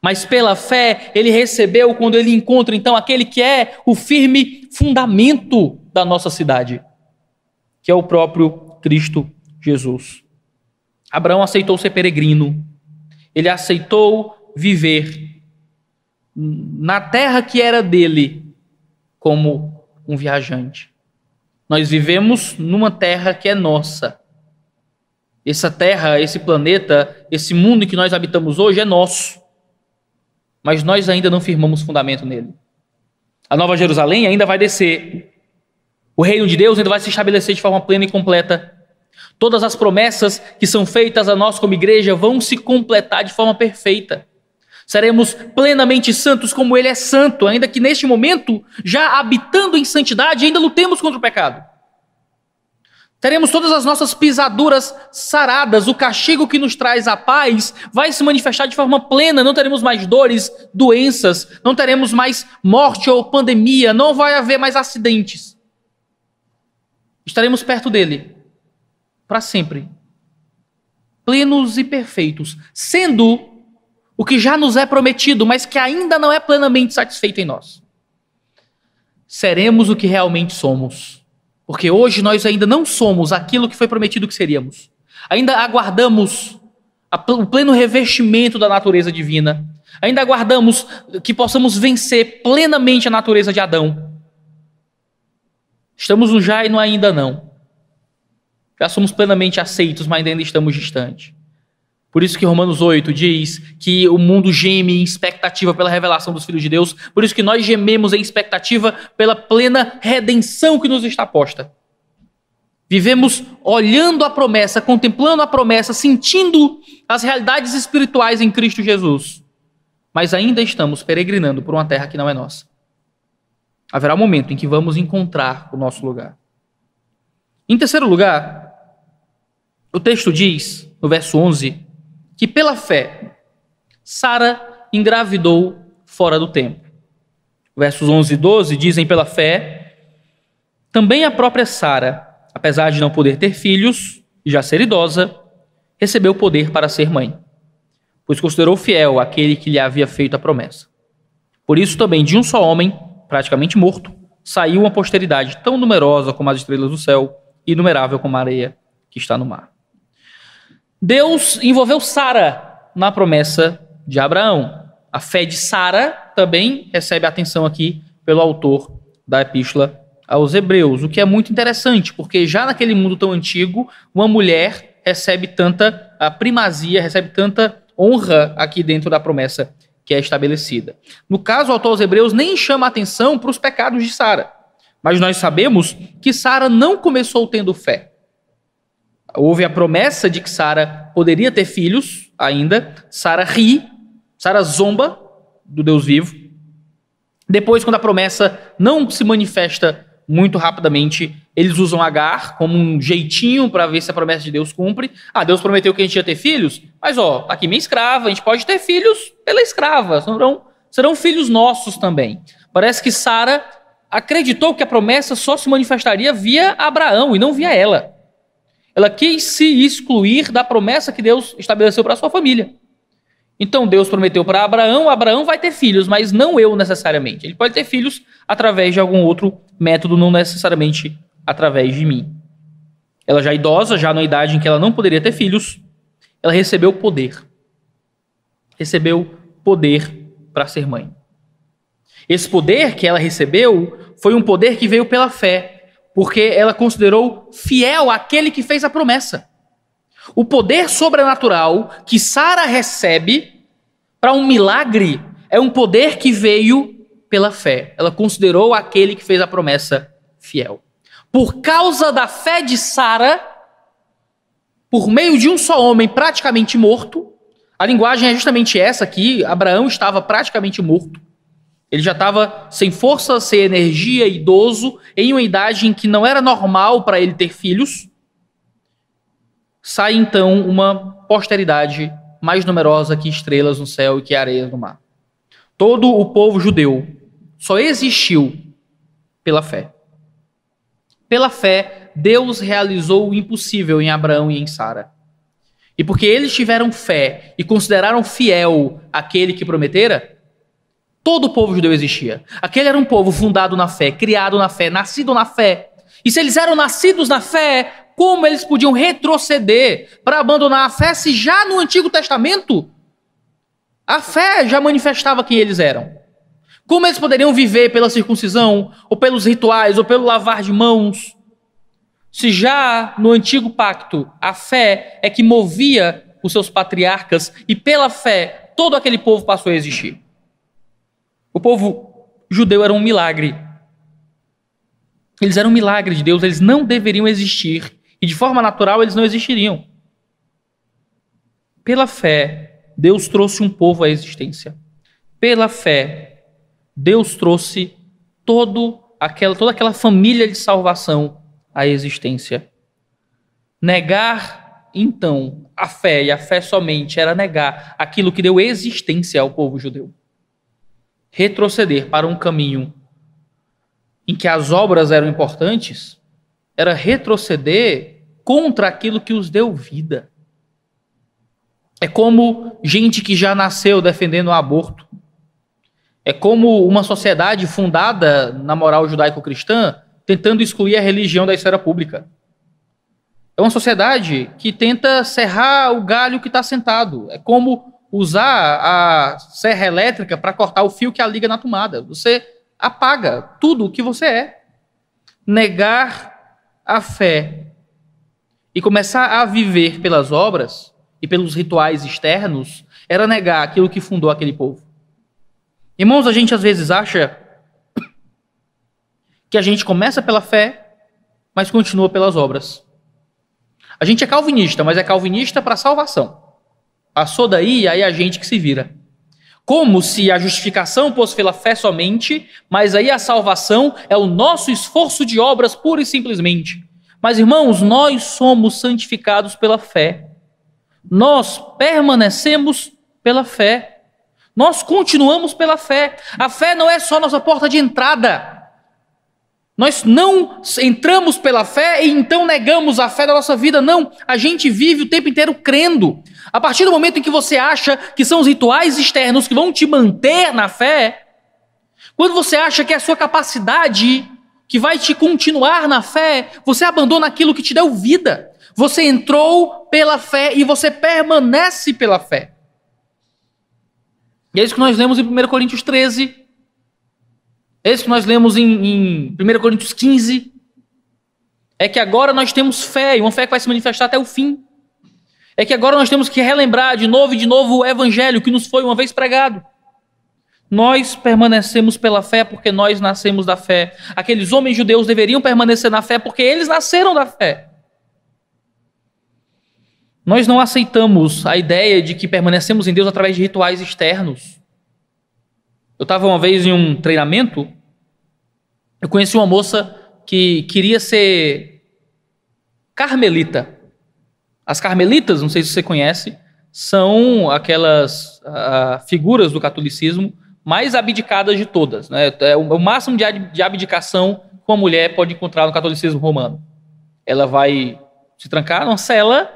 Mas pela fé ele recebeu quando ele encontra então aquele que é o firme fundamento da nossa cidade, que é o próprio Cristo Jesus. Abraão aceitou ser peregrino. Ele aceitou viver na terra que era dele como um viajante. Nós vivemos numa terra que é nossa, essa terra, esse planeta, esse mundo em que nós habitamos hoje é nosso. Mas nós ainda não firmamos fundamento nele. A Nova Jerusalém ainda vai descer. O reino de Deus ainda vai se estabelecer de forma plena e completa. Todas as promessas que são feitas a nós como igreja vão se completar de forma perfeita. Seremos plenamente santos como Ele é santo, ainda que neste momento, já habitando em santidade, ainda lutemos contra o pecado. Teremos todas as nossas pisaduras saradas, o castigo que nos traz a paz vai se manifestar de forma plena, não teremos mais dores, doenças, não teremos mais morte ou pandemia, não vai haver mais acidentes. Estaremos perto dele para sempre, plenos e perfeitos, sendo o que já nos é prometido, mas que ainda não é plenamente satisfeito em nós. Seremos o que realmente somos porque hoje nós ainda não somos aquilo que foi prometido que seríamos. Ainda aguardamos o pleno revestimento da natureza divina. Ainda aguardamos que possamos vencer plenamente a natureza de Adão. Estamos no já e no ainda não. Já somos plenamente aceitos, mas ainda estamos distantes. Por isso que Romanos 8 diz que o mundo geme em expectativa pela revelação dos filhos de Deus. Por isso que nós gememos em expectativa pela plena redenção que nos está posta. Vivemos olhando a promessa, contemplando a promessa, sentindo as realidades espirituais em Cristo Jesus. Mas ainda estamos peregrinando por uma terra que não é nossa. Haverá um momento em que vamos encontrar o nosso lugar. Em terceiro lugar, o texto diz, no verso 11, que pela fé Sara engravidou fora do tempo. Versos 11 e 12 dizem pela fé também a própria Sara, apesar de não poder ter filhos e já ser idosa, recebeu poder para ser mãe, pois considerou fiel aquele que lhe havia feito a promessa. Por isso também de um só homem, praticamente morto, saiu uma posteridade tão numerosa como as estrelas do céu e inumerável como a areia que está no mar. Deus envolveu Sara na promessa de Abraão. A fé de Sara também recebe atenção aqui pelo autor da epístola aos Hebreus, o que é muito interessante, porque já naquele mundo tão antigo, uma mulher recebe tanta primazia, recebe tanta honra aqui dentro da promessa que é estabelecida. No caso, o autor aos Hebreus nem chama atenção para os pecados de Sara, mas nós sabemos que Sara não começou tendo fé houve a promessa de que Sara poderia ter filhos ainda. Sara ri, Sara zomba do Deus vivo. Depois, quando a promessa não se manifesta muito rapidamente, eles usam Agar como um jeitinho para ver se a promessa de Deus cumpre. Ah, Deus prometeu que a gente ia ter filhos, mas ó, tá aqui minha escrava, a gente pode ter filhos pela escrava, serão, serão filhos nossos também. Parece que Sara acreditou que a promessa só se manifestaria via Abraão e não via ela. Ela quis se excluir da promessa que Deus estabeleceu para sua família. Então Deus prometeu para Abraão, Abraão vai ter filhos, mas não eu necessariamente. Ele pode ter filhos através de algum outro método, não necessariamente através de mim. Ela já é idosa, já na idade em que ela não poderia ter filhos, ela recebeu poder. Recebeu poder para ser mãe. Esse poder que ela recebeu foi um poder que veio pela fé porque ela considerou fiel aquele que fez a promessa. O poder sobrenatural que Sara recebe para um milagre é um poder que veio pela fé. Ela considerou aquele que fez a promessa fiel. Por causa da fé de Sara, por meio de um só homem praticamente morto, a linguagem é justamente essa aqui: Abraão estava praticamente morto. Ele já estava sem força, sem energia, idoso, em uma idade em que não era normal para ele ter filhos. Sai então uma posteridade mais numerosa que estrelas no céu e que areias no mar. Todo o povo judeu só existiu pela fé. Pela fé, Deus realizou o impossível em Abraão e em Sara. E porque eles tiveram fé e consideraram fiel aquele que prometera, Todo o povo judeu existia. Aquele era um povo fundado na fé, criado na fé, nascido na fé. E se eles eram nascidos na fé, como eles podiam retroceder para abandonar a fé se já no Antigo Testamento a fé já manifestava quem eles eram? Como eles poderiam viver pela circuncisão, ou pelos rituais, ou pelo lavar de mãos? Se já no antigo pacto a fé é que movia os seus patriarcas e pela fé todo aquele povo passou a existir. O povo judeu era um milagre. Eles eram um milagre de Deus, eles não deveriam existir. E de forma natural eles não existiriam. Pela fé, Deus trouxe um povo à existência. Pela fé, Deus trouxe todo aquela, toda aquela família de salvação à existência. Negar, então, a fé, e a fé somente, era negar aquilo que deu existência ao povo judeu retroceder para um caminho em que as obras eram importantes, era retroceder contra aquilo que os deu vida. É como gente que já nasceu defendendo o aborto. É como uma sociedade fundada na moral judaico-cristã tentando excluir a religião da esfera pública. É uma sociedade que tenta serrar o galho que está sentado. É como usar a serra elétrica para cortar o fio que a liga na tomada. Você apaga tudo o que você é. Negar a fé e começar a viver pelas obras e pelos rituais externos era negar aquilo que fundou aquele povo. Irmãos, a gente às vezes acha que a gente começa pela fé, mas continua pelas obras. A gente é calvinista, mas é calvinista para salvação. Passou daí, aí a gente que se vira. Como se a justificação fosse pela fé somente, mas aí a salvação é o nosso esforço de obras pura e simplesmente. Mas irmãos, nós somos santificados pela fé. Nós permanecemos pela fé. Nós continuamos pela fé. A fé não é só nossa porta de entrada. Nós não entramos pela fé e então negamos a fé da nossa vida, não. A gente vive o tempo inteiro crendo. A partir do momento em que você acha que são os rituais externos que vão te manter na fé, quando você acha que é a sua capacidade que vai te continuar na fé, você abandona aquilo que te deu vida. Você entrou pela fé e você permanece pela fé. E é isso que nós lemos em 1 Coríntios 13, é isso que nós lemos em, em 1 Coríntios 15. É que agora nós temos fé, e uma fé que vai se manifestar até o fim. É que agora nós temos que relembrar de novo e de novo o evangelho que nos foi uma vez pregado. Nós permanecemos pela fé porque nós nascemos da fé. Aqueles homens judeus deveriam permanecer na fé porque eles nasceram da fé. Nós não aceitamos a ideia de que permanecemos em Deus através de rituais externos. Eu estava uma vez em um treinamento eu conheci uma moça que queria ser carmelita. As carmelitas, não sei se você conhece, são aquelas ah, ah, figuras do catolicismo mais abdicadas de todas. Né? É o máximo de abdicação que uma mulher pode encontrar no catolicismo romano. Ela vai se trancar numa cela,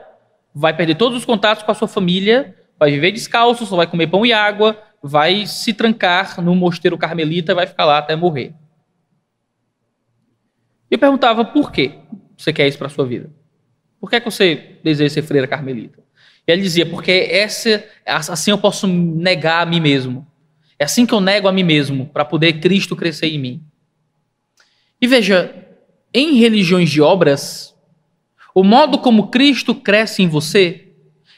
vai perder todos os contatos com a sua família, vai viver descalço, só vai comer pão e água, vai se trancar num mosteiro carmelita e vai ficar lá até morrer. E eu perguntava por quê você quer isso para sua vida? Por que, é que você deseja ser freira carmelita? E ele dizia, porque essa, assim eu posso negar a mim mesmo. É assim que eu nego a mim mesmo, para poder Cristo crescer em mim. E veja, em religiões de obras, o modo como Cristo cresce em você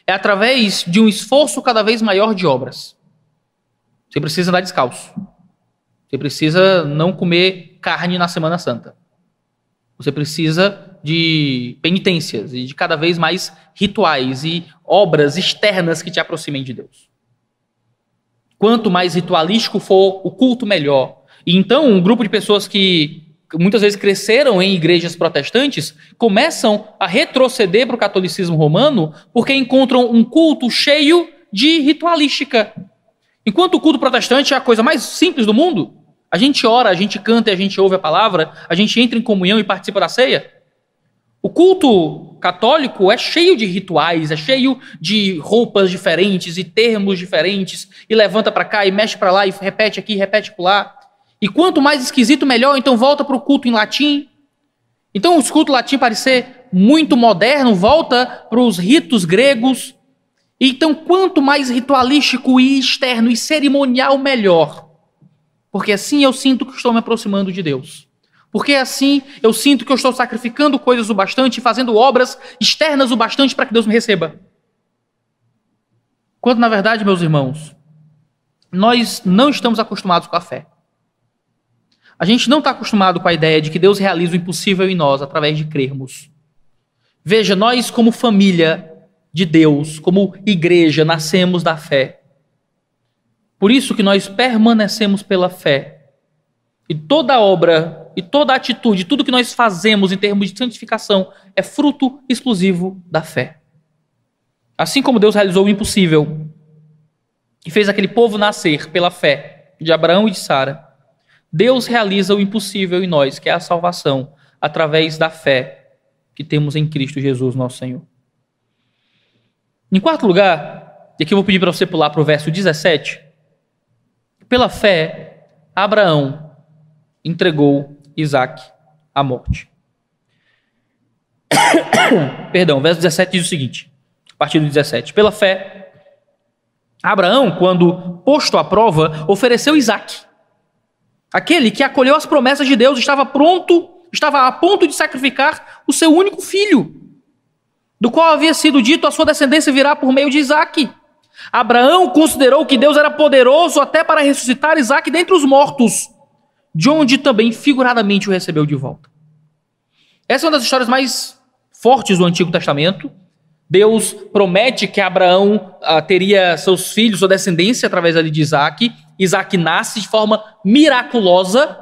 é através de um esforço cada vez maior de obras. Você precisa andar descalço. Você precisa não comer carne na Semana Santa. Você precisa de penitências e de cada vez mais rituais e obras externas que te aproximem de Deus. Quanto mais ritualístico for o culto, melhor. E então, um grupo de pessoas que muitas vezes cresceram em igrejas protestantes começam a retroceder para o catolicismo romano porque encontram um culto cheio de ritualística. Enquanto o culto protestante é a coisa mais simples do mundo, a gente ora, a gente canta e a gente ouve a palavra, a gente entra em comunhão e participa da ceia? O culto católico é cheio de rituais, é cheio de roupas diferentes e termos diferentes, e levanta para cá e mexe para lá e repete aqui, repete por lá. E quanto mais esquisito, melhor, então volta para o culto em latim. Então o culto latim parecer muito moderno, volta para os ritos gregos. Então, quanto mais ritualístico e externo e cerimonial, melhor. Porque assim eu sinto que estou me aproximando de Deus. Porque assim eu sinto que eu estou sacrificando coisas o bastante, fazendo obras externas o bastante para que Deus me receba. Quando na verdade, meus irmãos, nós não estamos acostumados com a fé. A gente não está acostumado com a ideia de que Deus realiza o impossível em nós através de crermos. Veja, nós, como família de Deus, como igreja, nascemos da fé. Por isso que nós permanecemos pela fé. E toda obra, e toda atitude, tudo que nós fazemos em termos de santificação é fruto exclusivo da fé. Assim como Deus realizou o impossível e fez aquele povo nascer pela fé de Abraão e de Sara, Deus realiza o impossível em nós, que é a salvação, através da fé que temos em Cristo Jesus, nosso Senhor. Em quarto lugar, e aqui eu vou pedir para você pular para o verso 17. Pela fé, Abraão entregou Isaac à morte. Perdão, verso 17 diz o seguinte, a partir do 17: Pela fé, Abraão, quando posto à prova, ofereceu Isaac. Aquele que acolheu as promessas de Deus estava pronto, estava a ponto de sacrificar o seu único filho, do qual havia sido dito a sua descendência virá por meio de Isaac. Abraão considerou que Deus era poderoso até para ressuscitar Isaac dentre os mortos, de onde também figuradamente o recebeu de volta. Essa é uma das histórias mais fortes do Antigo Testamento. Deus promete que Abraão ah, teria seus filhos, sua descendência, através ali de Isaac. Isaac nasce de forma miraculosa.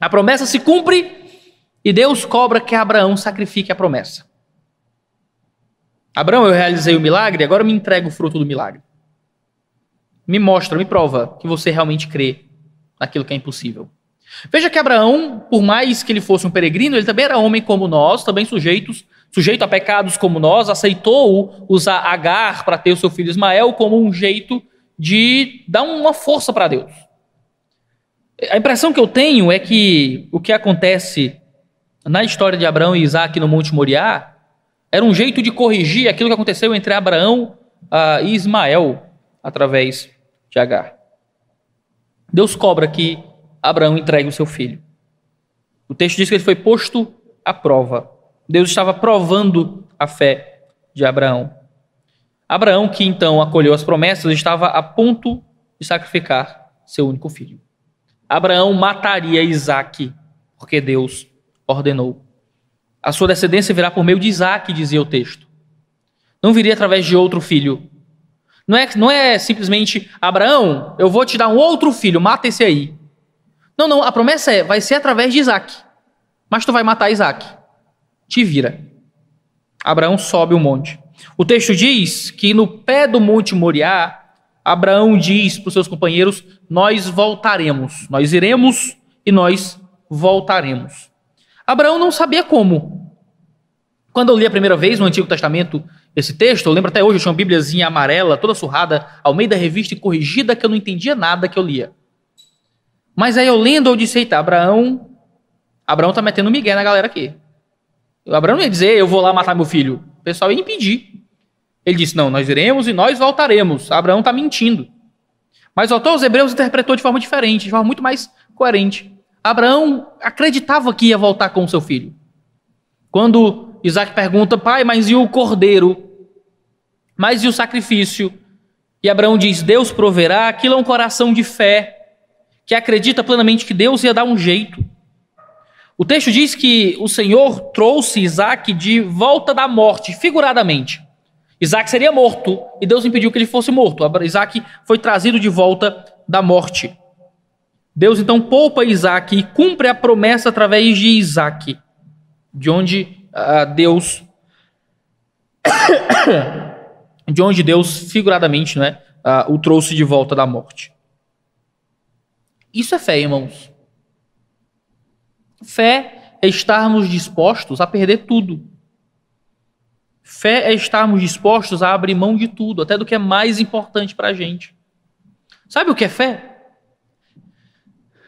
A promessa se cumpre e Deus cobra que Abraão sacrifique a promessa. Abraão, eu realizei o milagre, agora me entrega o fruto do milagre. Me mostra, me prova que você realmente crê naquilo que é impossível. Veja que Abraão, por mais que ele fosse um peregrino, ele também era homem como nós, também sujeitos, sujeito a pecados como nós, aceitou usar Agar para ter o seu filho Ismael como um jeito de dar uma força para Deus. A impressão que eu tenho é que o que acontece na história de Abraão e Isaac no Monte Moriá era um jeito de corrigir aquilo que aconteceu entre Abraão ah, e Ismael através de Agar. Deus cobra que Abraão entregue o seu filho. O texto diz que ele foi posto à prova. Deus estava provando a fé de Abraão. Abraão, que então acolheu as promessas, estava a ponto de sacrificar seu único filho. Abraão mataria Isaac, porque Deus ordenou. A sua descendência virá por meio de Isaac, dizia o texto. Não viria através de outro filho. Não é, não é simplesmente, Abraão, eu vou te dar um outro filho, mata esse aí. Não, não, a promessa é, vai ser através de Isaac. Mas tu vai matar Isaac. Te vira. Abraão sobe o monte. O texto diz que no pé do monte Moriá, Abraão diz para os seus companheiros: Nós voltaremos, nós iremos e nós voltaremos. Abraão não sabia como, quando eu li a primeira vez no Antigo Testamento esse texto, eu lembro até hoje, eu tinha uma bíbliazinha amarela, toda surrada, ao meio da revista e corrigida, que eu não entendia nada que eu lia. Mas aí eu lendo, eu disse, eita, Abraão, Abraão tá metendo migué na galera aqui. O Abraão não ia dizer, eu vou lá matar meu filho. O pessoal ia impedir. Ele disse, não, nós iremos e nós voltaremos. Abraão tá mentindo. Mas o autor dos Hebreus interpretou de forma diferente, de forma muito mais coerente. Abraão acreditava que ia voltar com o seu filho. Quando Isaac pergunta, pai, mas e o cordeiro? Mas e o sacrifício? E Abraão diz: Deus proverá. Aquilo é um coração de fé, que acredita plenamente que Deus ia dar um jeito. O texto diz que o Senhor trouxe Isaac de volta da morte, figuradamente. Isaac seria morto e Deus impediu que ele fosse morto. Isaac foi trazido de volta da morte. Deus então poupa Isaac e cumpre a promessa através de Isaac, de onde a Deus, de onde Deus, figuradamente, né, uh, o trouxe de volta da morte. Isso é fé, irmãos. Fé é estarmos dispostos a perder tudo. Fé é estarmos dispostos a abrir mão de tudo, até do que é mais importante para a gente. Sabe o que é fé?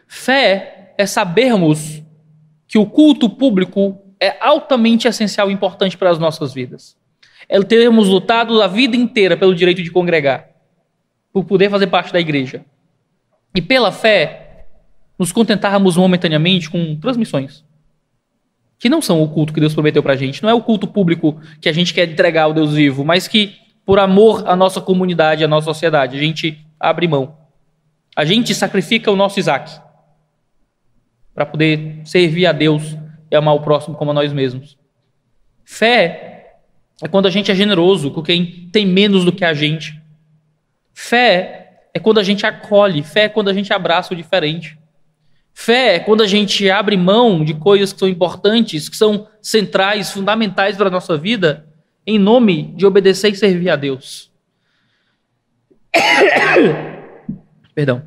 Fé é sabermos que o culto público é altamente essencial e importante para as nossas vidas. É termos lutado a vida inteira pelo direito de congregar, por poder fazer parte da igreja. E pela fé, nos contentarmos momentaneamente com transmissões. Que não são o culto que Deus prometeu para a gente, não é o culto público que a gente quer entregar ao Deus vivo, mas que, por amor à nossa comunidade, à nossa sociedade, a gente abre mão. A gente sacrifica o nosso Isaac para poder servir a Deus e é amar o próximo como a nós mesmos. Fé é quando a gente é generoso com quem tem menos do que a gente. Fé é quando a gente acolhe, fé é quando a gente abraça o diferente. Fé é quando a gente abre mão de coisas que são importantes, que são centrais, fundamentais para a nossa vida, em nome de obedecer e servir a Deus. Perdão.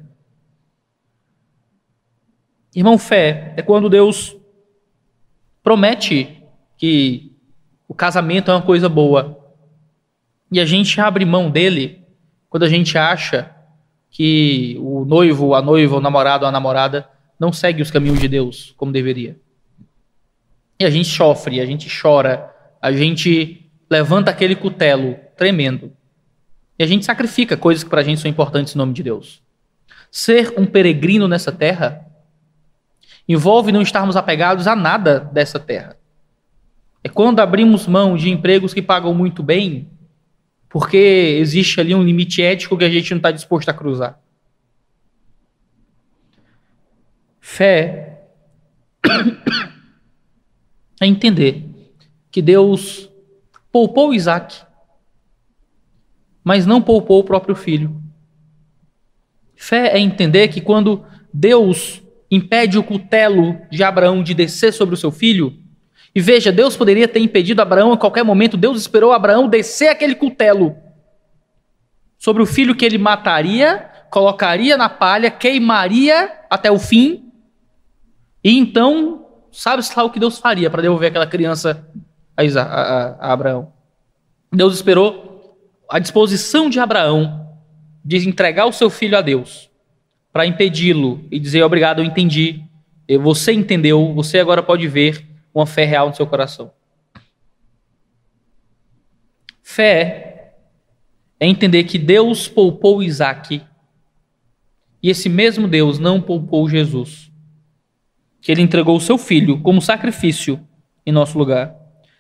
Irmão, fé é quando Deus promete que o casamento é uma coisa boa. E a gente abre mão dele quando a gente acha que o noivo, a noiva, o namorado, a namorada não segue os caminhos de Deus como deveria. E a gente sofre, a gente chora, a gente levanta aquele cutelo tremendo. E a gente sacrifica coisas que para a gente são importantes em nome de Deus. Ser um peregrino nessa terra envolve não estarmos apegados a nada dessa terra. É quando abrimos mão de empregos que pagam muito bem, porque existe ali um limite ético que a gente não está disposto a cruzar. Fé é entender que Deus poupou Isaac, mas não poupou o próprio filho. Fé é entender que quando Deus impede o cutelo de Abraão de descer sobre o seu filho? E veja, Deus poderia ter impedido Abraão a qualquer momento, Deus esperou Abraão descer aquele cutelo sobre o filho que ele mataria, colocaria na palha, queimaria até o fim, e então, sabe-se lá o que Deus faria para devolver aquela criança a, Isa a, a Abraão. Deus esperou a disposição de Abraão de entregar o seu filho a Deus para impedi-lo e dizer obrigado, eu entendi, você entendeu, você agora pode ver uma fé real no seu coração. Fé é entender que Deus poupou Isaac e esse mesmo Deus não poupou Jesus, que ele entregou o seu filho como sacrifício em nosso lugar.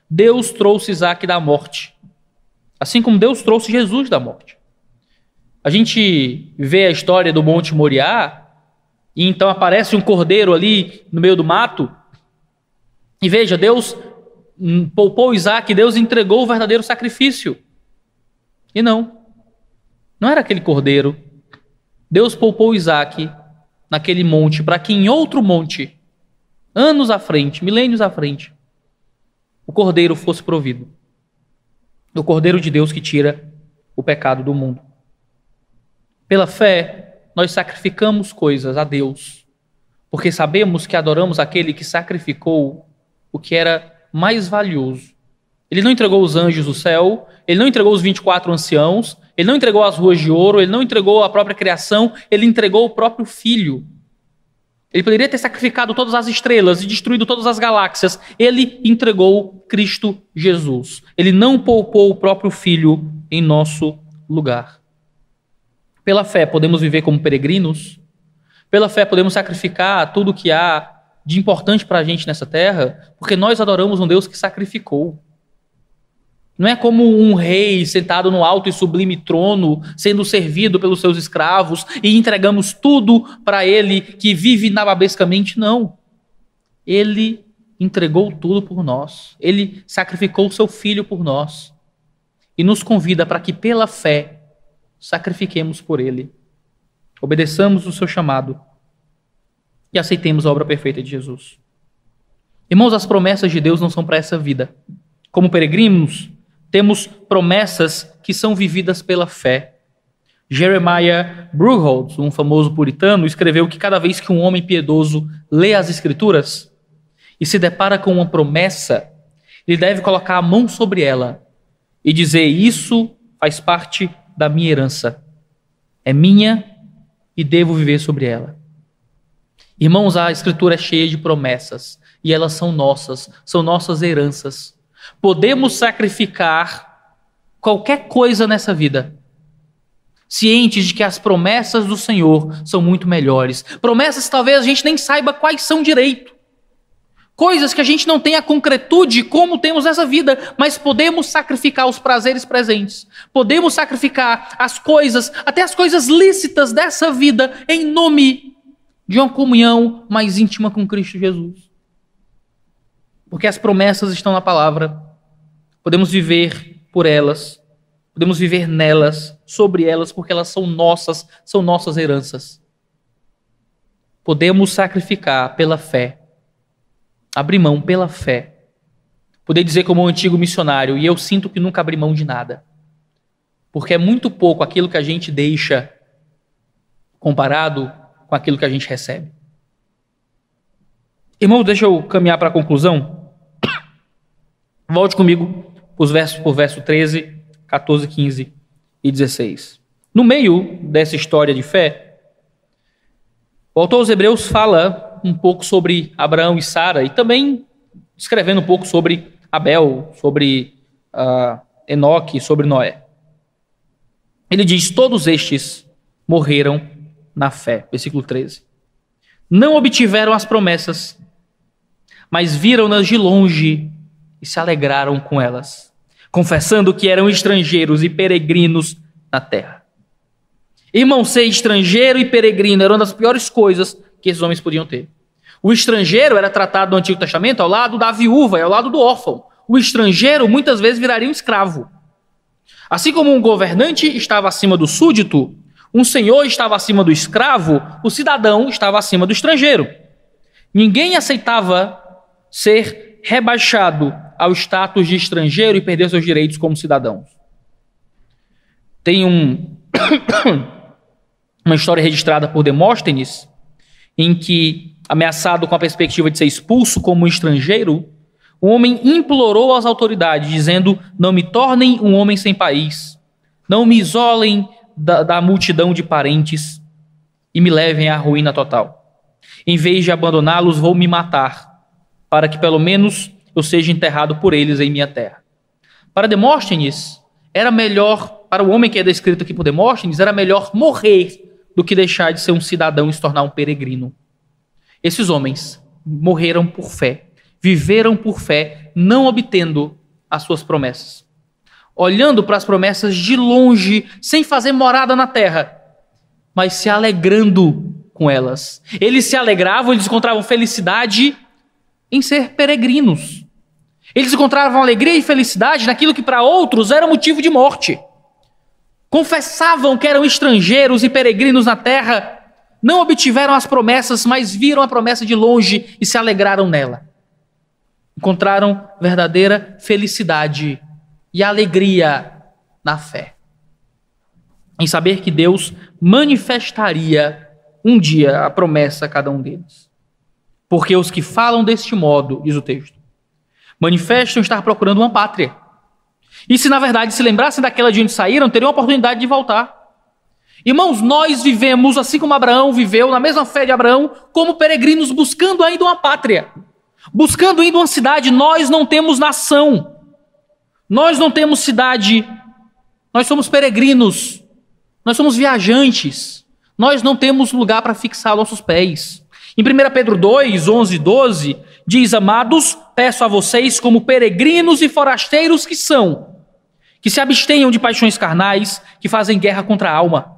Deus trouxe Isaac da morte, assim como Deus trouxe Jesus da morte. A gente vê a história do Monte Moriá, e então aparece um cordeiro ali no meio do mato. E veja, Deus hum, poupou Isaac, Deus entregou o verdadeiro sacrifício. E não, não era aquele cordeiro. Deus poupou Isaac naquele monte para que em outro monte, anos à frente, milênios à frente, o cordeiro fosse provido. O cordeiro de Deus que tira o pecado do mundo. Pela fé, nós sacrificamos coisas a Deus, porque sabemos que adoramos aquele que sacrificou o que era mais valioso. Ele não entregou os anjos do céu, ele não entregou os 24 anciãos, ele não entregou as ruas de ouro, ele não entregou a própria criação, ele entregou o próprio filho. Ele poderia ter sacrificado todas as estrelas e destruído todas as galáxias. Ele entregou Cristo Jesus. Ele não poupou o próprio filho em nosso lugar. Pela fé, podemos viver como peregrinos? Pela fé, podemos sacrificar tudo o que há de importante para a gente nessa terra? Porque nós adoramos um Deus que sacrificou. Não é como um rei sentado no alto e sublime trono, sendo servido pelos seus escravos e entregamos tudo para ele que vive nababescamente, não. Ele entregou tudo por nós. Ele sacrificou o seu filho por nós e nos convida para que pela fé sacrifiquemos por ele, obedeçamos o seu chamado e aceitemos a obra perfeita de Jesus. Irmãos, as promessas de Deus não são para essa vida. Como peregrinos, temos promessas que são vividas pela fé. Jeremiah Bruckholz, um famoso puritano, escreveu que cada vez que um homem piedoso lê as Escrituras e se depara com uma promessa, ele deve colocar a mão sobre ela e dizer: Isso faz parte da minha herança. É minha e devo viver sobre ela. Irmãos, a Escritura é cheia de promessas e elas são nossas, são nossas heranças. Podemos sacrificar qualquer coisa nessa vida, cientes de que as promessas do Senhor são muito melhores. Promessas talvez a gente nem saiba quais são direito. Coisas que a gente não tem a concretude como temos nessa vida, mas podemos sacrificar os prazeres presentes, podemos sacrificar as coisas, até as coisas lícitas dessa vida, em nome de uma comunhão mais íntima com Cristo Jesus. Porque as promessas estão na palavra, podemos viver por elas, podemos viver nelas, sobre elas, porque elas são nossas, são nossas heranças. Podemos sacrificar pela fé Abrir mão pela fé. Poder dizer como um antigo missionário, e eu sinto que nunca abri mão de nada. Porque é muito pouco aquilo que a gente deixa comparado com aquilo que a gente recebe. Irmão, deixa eu caminhar para a conclusão. Volte comigo os versos por verso 13, 14, 15 e 16. No meio dessa história de fé, o autor aos Hebreus fala um pouco sobre Abraão e Sara e também escrevendo um pouco sobre Abel, sobre uh, Enoque, sobre Noé. Ele diz: Todos estes morreram na fé. Versículo 13. Não obtiveram as promessas, mas viram-nas de longe e se alegraram com elas, confessando que eram estrangeiros e peregrinos na terra. Irmão, ser estrangeiro e peregrino era uma das piores coisas que esses homens podiam ter. O estrangeiro era tratado no Antigo Testamento ao lado da viúva ao lado do órfão. O estrangeiro muitas vezes viraria um escravo. Assim como um governante estava acima do súdito, um senhor estava acima do escravo, o cidadão estava acima do estrangeiro. Ninguém aceitava ser rebaixado ao status de estrangeiro e perder seus direitos como cidadão. Tem um uma história registrada por Demóstenes em que, ameaçado com a perspectiva de ser expulso como um estrangeiro, o homem implorou às autoridades, dizendo: Não me tornem um homem sem país, não me isolem da, da multidão de parentes e me levem à ruína total. Em vez de abandoná-los, vou me matar, para que pelo menos eu seja enterrado por eles em minha terra. Para Demóstenes, era melhor, para o homem que é descrito aqui por Demóstenes, era melhor morrer do que deixar de ser um cidadão e se tornar um peregrino. Esses homens morreram por fé, viveram por fé, não obtendo as suas promessas. Olhando para as promessas de longe, sem fazer morada na terra, mas se alegrando com elas. Eles se alegravam, eles encontravam felicidade em ser peregrinos. Eles encontravam alegria e felicidade naquilo que para outros era motivo de morte confessavam que eram estrangeiros e peregrinos na terra, não obtiveram as promessas, mas viram a promessa de longe e se alegraram nela. Encontraram verdadeira felicidade e alegria na fé. Em saber que Deus manifestaria um dia a promessa a cada um deles. Porque os que falam deste modo, diz o texto, manifestam estar procurando uma pátria e se na verdade se lembrassem daquela de onde saíram, teriam a oportunidade de voltar. Irmãos, nós vivemos, assim como Abraão viveu, na mesma fé de Abraão, como peregrinos buscando ainda uma pátria, buscando ainda uma cidade. Nós não temos nação, nós não temos cidade, nós somos peregrinos, nós somos viajantes, nós não temos lugar para fixar nossos pés. Em 1 Pedro 2, 11 e 12, Diz, amados, peço a vocês, como peregrinos e forasteiros que são, que se abstenham de paixões carnais, que fazem guerra contra a alma,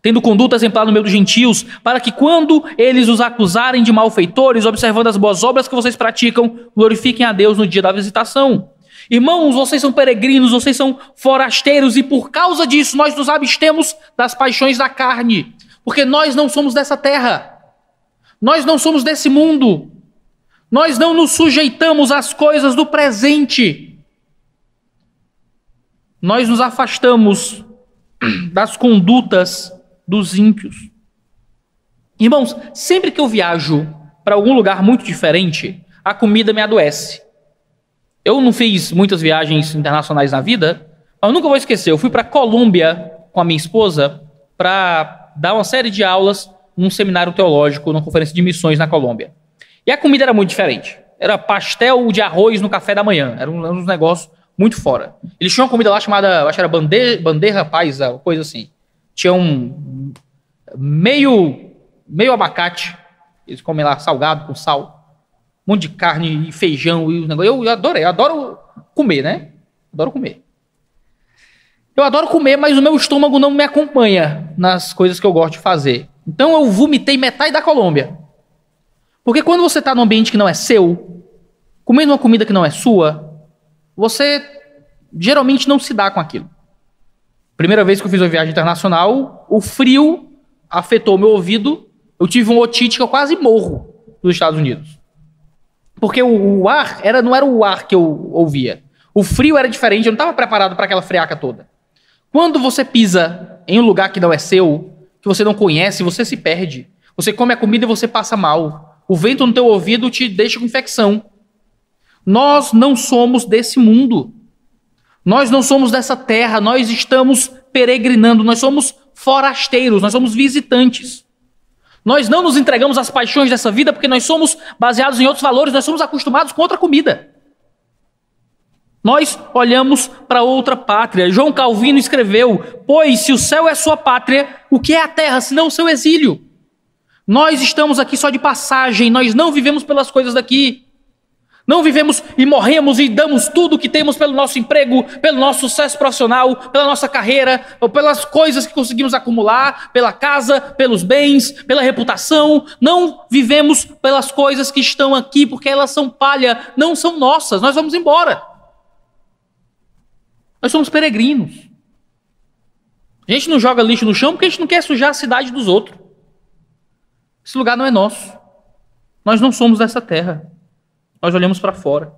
tendo conduta exemplar no meio dos gentios, para que quando eles os acusarem de malfeitores, observando as boas obras que vocês praticam, glorifiquem a Deus no dia da visitação. Irmãos, vocês são peregrinos, vocês são forasteiros, e por causa disso nós nos abstemos das paixões da carne, porque nós não somos dessa terra, nós não somos desse mundo, nós não nos sujeitamos às coisas do presente. Nós nos afastamos das condutas dos ímpios. Irmãos, sempre que eu viajo para algum lugar muito diferente, a comida me adoece. Eu não fiz muitas viagens internacionais na vida, mas eu nunca vou esquecer. Eu fui para Colômbia com a minha esposa para dar uma série de aulas num seminário teológico, numa conferência de missões na Colômbia. E a comida era muito diferente. Era pastel de arroz no café da manhã. Era um, era um negócio muito fora. Eles tinham uma comida lá chamada, acho que era bandeja, bandeja paisa, coisa assim. Tinha um meio, meio abacate. Eles comem lá salgado com sal. Um monte de carne e feijão e os negócios. Eu adorei, eu adoro comer, né? Adoro comer. Eu adoro comer, mas o meu estômago não me acompanha nas coisas que eu gosto de fazer. Então eu vomitei metade da Colômbia. Porque quando você está num ambiente que não é seu, comendo uma comida que não é sua, você geralmente não se dá com aquilo. Primeira vez que eu fiz uma viagem internacional, o frio afetou meu ouvido. Eu tive um otite que eu quase morro nos Estados Unidos. Porque o, o ar era, não era o ar que eu ouvia. O frio era diferente, eu não estava preparado para aquela friaca toda. Quando você pisa em um lugar que não é seu, que você não conhece, você se perde. Você come a comida e você passa mal. O vento no teu ouvido te deixa com infecção. Nós não somos desse mundo. Nós não somos dessa terra, nós estamos peregrinando, nós somos forasteiros, nós somos visitantes. Nós não nos entregamos às paixões dessa vida porque nós somos baseados em outros valores, nós somos acostumados com outra comida. Nós olhamos para outra pátria. João Calvino escreveu: Pois se o céu é sua pátria, o que é a terra senão o seu exílio? Nós estamos aqui só de passagem, nós não vivemos pelas coisas daqui. Não vivemos e morremos e damos tudo o que temos pelo nosso emprego, pelo nosso sucesso profissional, pela nossa carreira, pelas coisas que conseguimos acumular, pela casa, pelos bens, pela reputação. Não vivemos pelas coisas que estão aqui, porque elas são palha, não são nossas. Nós vamos embora. Nós somos peregrinos. A gente não joga lixo no chão porque a gente não quer sujar a cidade dos outros. Esse lugar não é nosso. Nós não somos dessa terra. Nós olhamos para fora.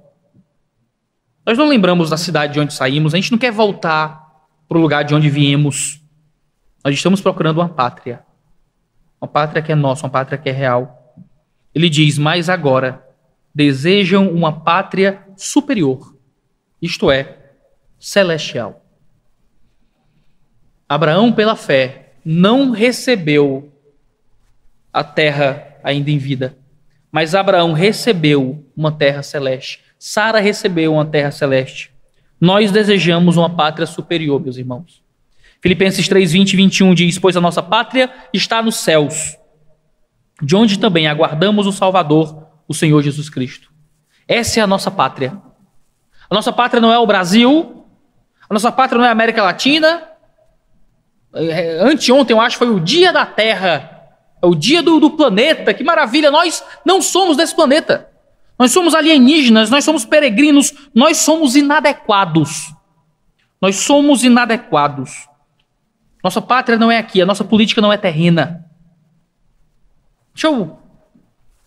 Nós não lembramos da cidade de onde saímos, a gente não quer voltar para o lugar de onde viemos. Nós estamos procurando uma pátria. Uma pátria que é nossa, uma pátria que é real. Ele diz: Mas agora desejam uma pátria superior, isto é, celestial. Abraão, pela fé, não recebeu a terra ainda em vida. Mas Abraão recebeu uma terra celeste. Sara recebeu uma terra celeste. Nós desejamos uma pátria superior, meus irmãos. Filipenses 3, 20 e 21 diz: Pois a nossa pátria está nos céus, de onde também aguardamos o Salvador, o Senhor Jesus Cristo. Essa é a nossa pátria. A nossa pátria não é o Brasil, a nossa pátria não é a América Latina. É, anteontem, eu acho, foi o Dia da Terra é o dia do, do planeta, que maravilha! Nós não somos desse planeta. Nós somos alienígenas, nós somos peregrinos, nós somos inadequados. Nós somos inadequados. Nossa pátria não é aqui, a nossa política não é terrena. Deixa eu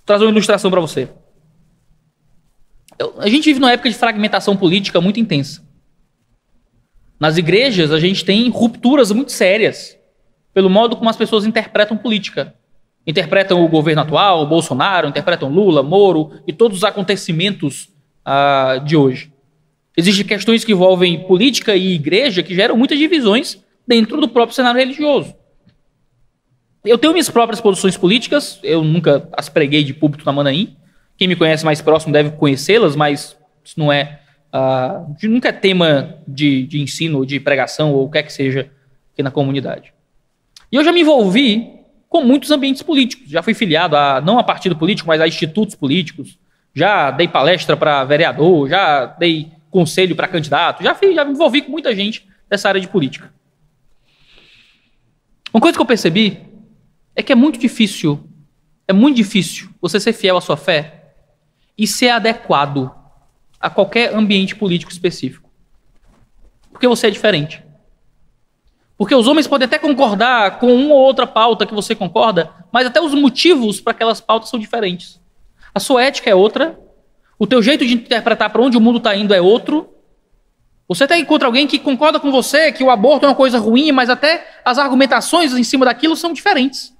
trazer uma ilustração para você. Eu, a gente vive numa época de fragmentação política muito intensa. Nas igrejas, a gente tem rupturas muito sérias pelo modo como as pessoas interpretam política interpretam o governo atual, Bolsonaro, interpretam Lula, Moro e todos os acontecimentos ah, de hoje. Existem questões que envolvem política e igreja que geram muitas divisões dentro do próprio cenário religioso. Eu tenho minhas próprias posições políticas, eu nunca as preguei de público na Manaim. Quem me conhece mais próximo deve conhecê-las, mas isso não é. Ah, nunca é tema de, de ensino, de pregação ou o que é que seja aqui na comunidade. E eu já me envolvi com muitos ambientes políticos. Já fui filiado a, não a partido político, mas a institutos políticos. Já dei palestra para vereador, já dei conselho para candidato, já, fui, já me envolvi com muita gente dessa área de política. Uma coisa que eu percebi é que é muito difícil, é muito difícil você ser fiel à sua fé e ser adequado a qualquer ambiente político específico. Porque você é diferente. Porque os homens podem até concordar com uma ou outra pauta que você concorda, mas até os motivos para aquelas pautas são diferentes. A sua ética é outra, o teu jeito de interpretar para onde o mundo está indo é outro. Você até encontra alguém que concorda com você que o aborto é uma coisa ruim, mas até as argumentações em cima daquilo são diferentes.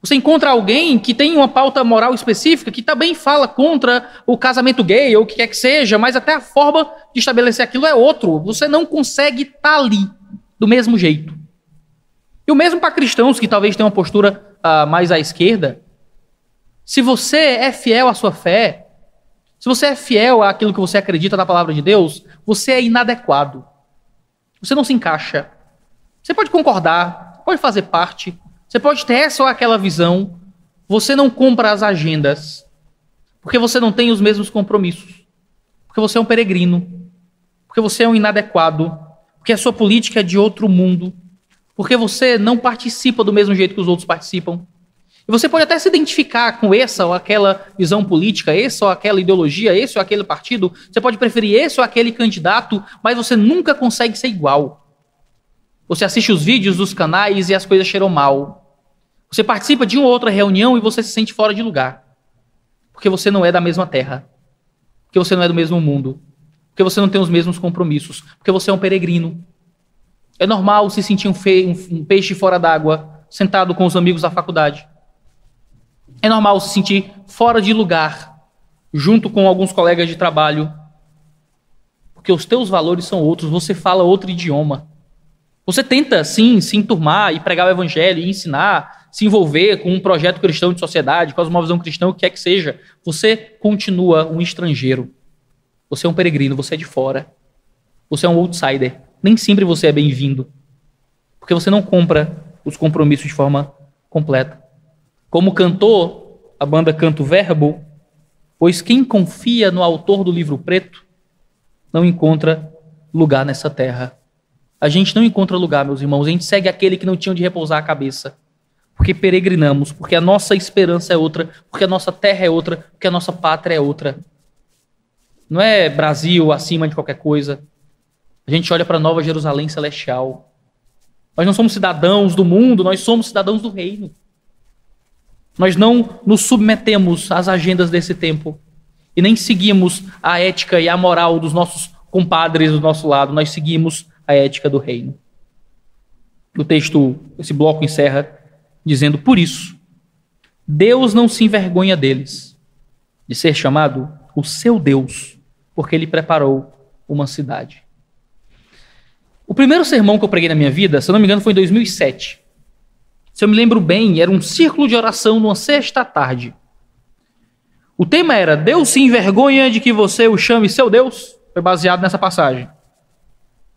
Você encontra alguém que tem uma pauta moral específica que também fala contra o casamento gay ou o que quer que seja, mas até a forma de estabelecer aquilo é outro. Você não consegue estar tá ali do mesmo jeito. E o mesmo para cristãos que talvez tenham uma postura uh, mais à esquerda. Se você é fiel à sua fé, se você é fiel àquilo que você acredita na palavra de Deus, você é inadequado. Você não se encaixa. Você pode concordar, pode fazer parte, você pode ter essa ou aquela visão. Você não compra as agendas, porque você não tem os mesmos compromissos, porque você é um peregrino, porque você é um inadequado, porque a sua política é de outro mundo. Porque você não participa do mesmo jeito que os outros participam. E você pode até se identificar com essa ou aquela visão política, essa ou aquela ideologia, esse ou aquele partido. Você pode preferir esse ou aquele candidato, mas você nunca consegue ser igual. Você assiste os vídeos dos canais e as coisas cheiram mal. Você participa de uma ou outra reunião e você se sente fora de lugar. Porque você não é da mesma terra. Porque você não é do mesmo mundo porque você não tem os mesmos compromissos, porque você é um peregrino. É normal se sentir um, um peixe fora d'água, sentado com os amigos da faculdade. É normal se sentir fora de lugar, junto com alguns colegas de trabalho, porque os teus valores são outros, você fala outro idioma. Você tenta, sim, se enturmar e pregar o evangelho e ensinar, se envolver com um projeto cristão de sociedade, com uma visão cristã, o que é que seja. Você continua um estrangeiro. Você é um peregrino, você é de fora. Você é um outsider. Nem sempre você é bem-vindo. Porque você não compra os compromissos de forma completa. Como cantor, a banda canta o verbo, pois quem confia no autor do livro preto não encontra lugar nessa terra. A gente não encontra lugar, meus irmãos. A gente segue aquele que não tinha onde repousar a cabeça. Porque peregrinamos, porque a nossa esperança é outra, porque a nossa terra é outra, porque a nossa pátria é outra. Não é Brasil acima de qualquer coisa. A gente olha para Nova Jerusalém Celestial. Nós não somos cidadãos do mundo, nós somos cidadãos do reino. Nós não nos submetemos às agendas desse tempo e nem seguimos a ética e a moral dos nossos compadres do nosso lado, nós seguimos a ética do reino. O texto, esse bloco encerra dizendo: Por isso, Deus não se envergonha deles, de ser chamado o seu Deus, porque ele preparou uma cidade. O primeiro sermão que eu preguei na minha vida, se eu não me engano, foi em 2007. Se eu me lembro bem, era um círculo de oração numa sexta tarde. O tema era: Deus se envergonha de que você o chame seu Deus. Foi baseado nessa passagem,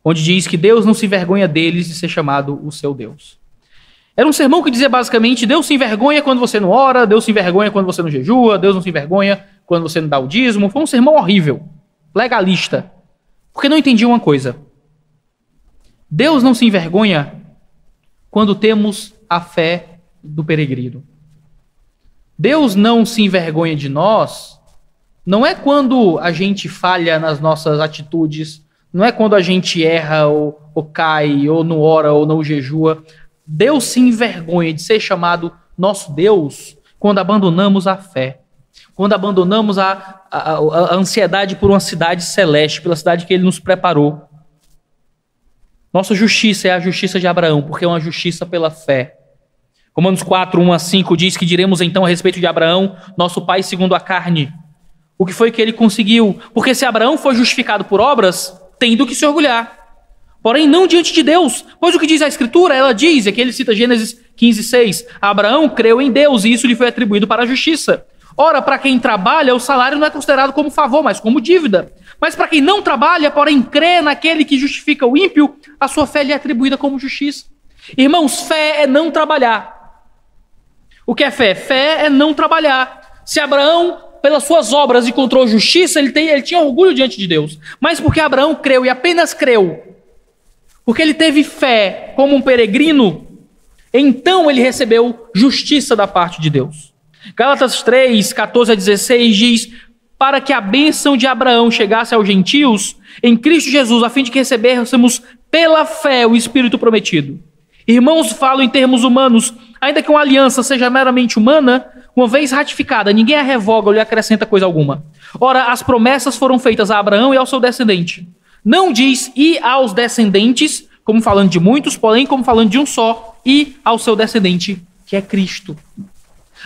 onde diz que Deus não se envergonha deles de ser chamado o seu Deus. Era um sermão que dizia basicamente: Deus se envergonha quando você não ora, Deus se envergonha quando você não jejua, Deus não se envergonha quando você não dá o dízimo. Foi um sermão horrível legalista, porque não entendi uma coisa. Deus não se envergonha quando temos a fé do peregrino. Deus não se envergonha de nós, não é quando a gente falha nas nossas atitudes, não é quando a gente erra ou, ou cai, ou não ora, ou não jejua. Deus se envergonha de ser chamado nosso Deus quando abandonamos a fé. Quando abandonamos a, a, a ansiedade por uma cidade celeste, pela cidade que ele nos preparou. Nossa justiça é a justiça de Abraão, porque é uma justiça pela fé. Romanos 4, 1 a 5 diz que diremos então a respeito de Abraão, nosso pai segundo a carne. O que foi que ele conseguiu? Porque se Abraão foi justificado por obras, tem do que se orgulhar. Porém, não diante de Deus, pois o que diz a Escritura, ela diz, aqui ele cita Gênesis 15, 6, Abraão creu em Deus e isso lhe foi atribuído para a justiça. Ora, para quem trabalha, o salário não é considerado como favor, mas como dívida. Mas para quem não trabalha, porém crê naquele que justifica o ímpio, a sua fé lhe é atribuída como justiça. Irmãos, fé é não trabalhar. O que é fé? Fé é não trabalhar. Se Abraão, pelas suas obras, encontrou justiça, ele, tem, ele tinha orgulho diante de Deus. Mas porque Abraão creu e apenas creu, porque ele teve fé como um peregrino, então ele recebeu justiça da parte de Deus. Gálatas 3, 14 a 16 diz: Para que a bênção de Abraão chegasse aos gentios, em Cristo Jesus, a fim de que recebêssemos pela fé o Espírito prometido. Irmãos, falo em termos humanos, ainda que uma aliança seja meramente humana, uma vez ratificada, ninguém a revoga ou lhe acrescenta coisa alguma. Ora, as promessas foram feitas a Abraão e ao seu descendente. Não diz e aos descendentes, como falando de muitos, porém como falando de um só, e ao seu descendente, que é Cristo.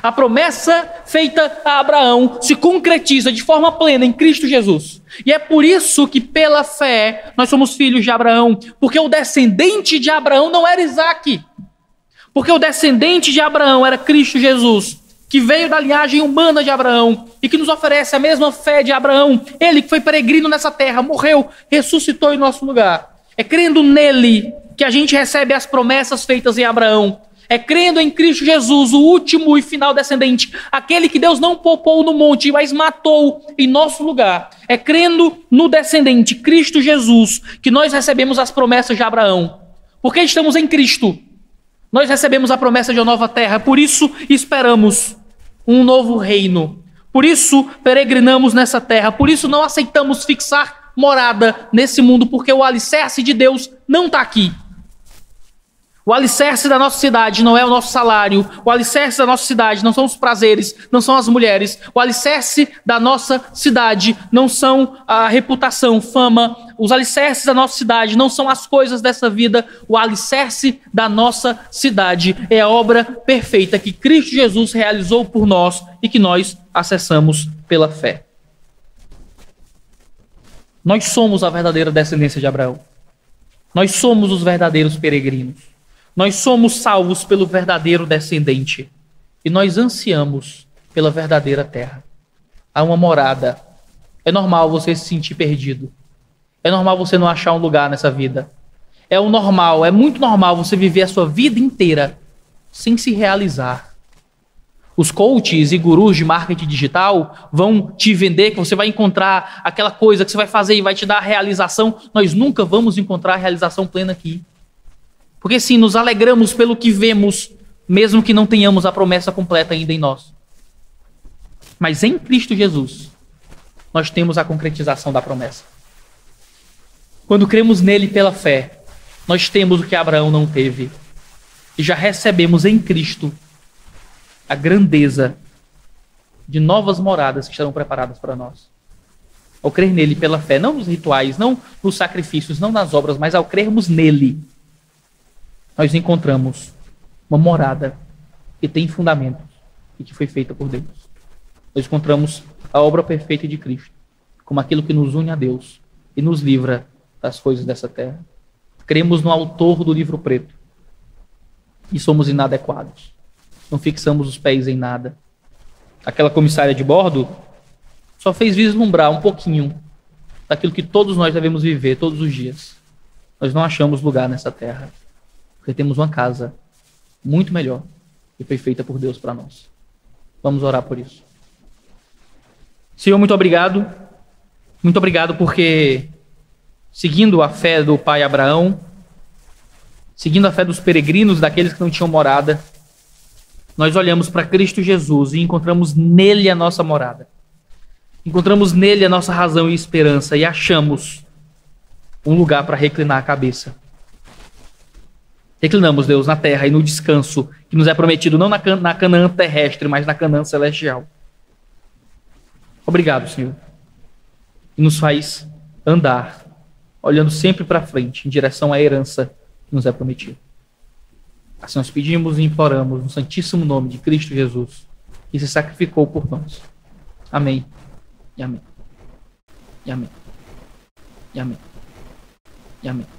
A promessa feita a Abraão se concretiza de forma plena em Cristo Jesus. E é por isso que, pela fé, nós somos filhos de Abraão, porque o descendente de Abraão não era Isaac, porque o descendente de Abraão era Cristo Jesus, que veio da linhagem humana de Abraão e que nos oferece a mesma fé de Abraão, ele que foi peregrino nessa terra, morreu, ressuscitou em nosso lugar. É crendo nele que a gente recebe as promessas feitas em Abraão. É crendo em Cristo Jesus, o último e final descendente, aquele que Deus não poupou no monte, mas matou em nosso lugar. É crendo no descendente, Cristo Jesus, que nós recebemos as promessas de Abraão. Porque estamos em Cristo, nós recebemos a promessa de uma nova terra, por isso esperamos um novo reino. Por isso peregrinamos nessa terra, por isso não aceitamos fixar morada nesse mundo, porque o alicerce de Deus não está aqui. O alicerce da nossa cidade não é o nosso salário, o alicerce da nossa cidade não são os prazeres, não são as mulheres, o alicerce da nossa cidade não são a reputação, fama, os alicerces da nossa cidade não são as coisas dessa vida, o alicerce da nossa cidade é a obra perfeita que Cristo Jesus realizou por nós e que nós acessamos pela fé. Nós somos a verdadeira descendência de Abraão. Nós somos os verdadeiros peregrinos. Nós somos salvos pelo verdadeiro descendente e nós ansiamos pela verdadeira terra. Há uma morada. É normal você se sentir perdido. É normal você não achar um lugar nessa vida. É o normal, é muito normal você viver a sua vida inteira sem se realizar. Os coaches e gurus de marketing digital vão te vender que você vai encontrar aquela coisa que você vai fazer e vai te dar a realização. Nós nunca vamos encontrar a realização plena aqui. Porque sim, nos alegramos pelo que vemos, mesmo que não tenhamos a promessa completa ainda em nós. Mas em Cristo Jesus, nós temos a concretização da promessa. Quando cremos nele pela fé, nós temos o que Abraão não teve. E já recebemos em Cristo a grandeza de novas moradas que estarão preparadas para nós. Ao crer nele pela fé, não nos rituais, não nos sacrifícios, não nas obras, mas ao crermos nele, nós encontramos uma morada que tem fundamentos e que foi feita por Deus. Nós encontramos a obra perfeita de Cristo como aquilo que nos une a Deus e nos livra das coisas dessa terra. Cremos no autor do livro preto e somos inadequados. Não fixamos os pés em nada. Aquela comissária de bordo só fez vislumbrar um pouquinho daquilo que todos nós devemos viver todos os dias. Nós não achamos lugar nessa terra porque temos uma casa muito melhor que foi feita por Deus para nós. Vamos orar por isso. Senhor, muito obrigado. Muito obrigado porque, seguindo a fé do pai Abraão, seguindo a fé dos peregrinos, daqueles que não tinham morada, nós olhamos para Cristo Jesus e encontramos nele a nossa morada. Encontramos nele a nossa razão e esperança e achamos um lugar para reclinar a cabeça. Reclinamos, Deus, na terra e no descanso que nos é prometido, não na, can na Canaã terrestre, mas na Canaã celestial. Obrigado, Senhor. E nos faz andar, olhando sempre para frente, em direção à herança que nos é prometida. Assim nós pedimos e imploramos no santíssimo nome de Cristo Jesus, que se sacrificou por nós. Amém. E amém. E amém. E amém. E amém.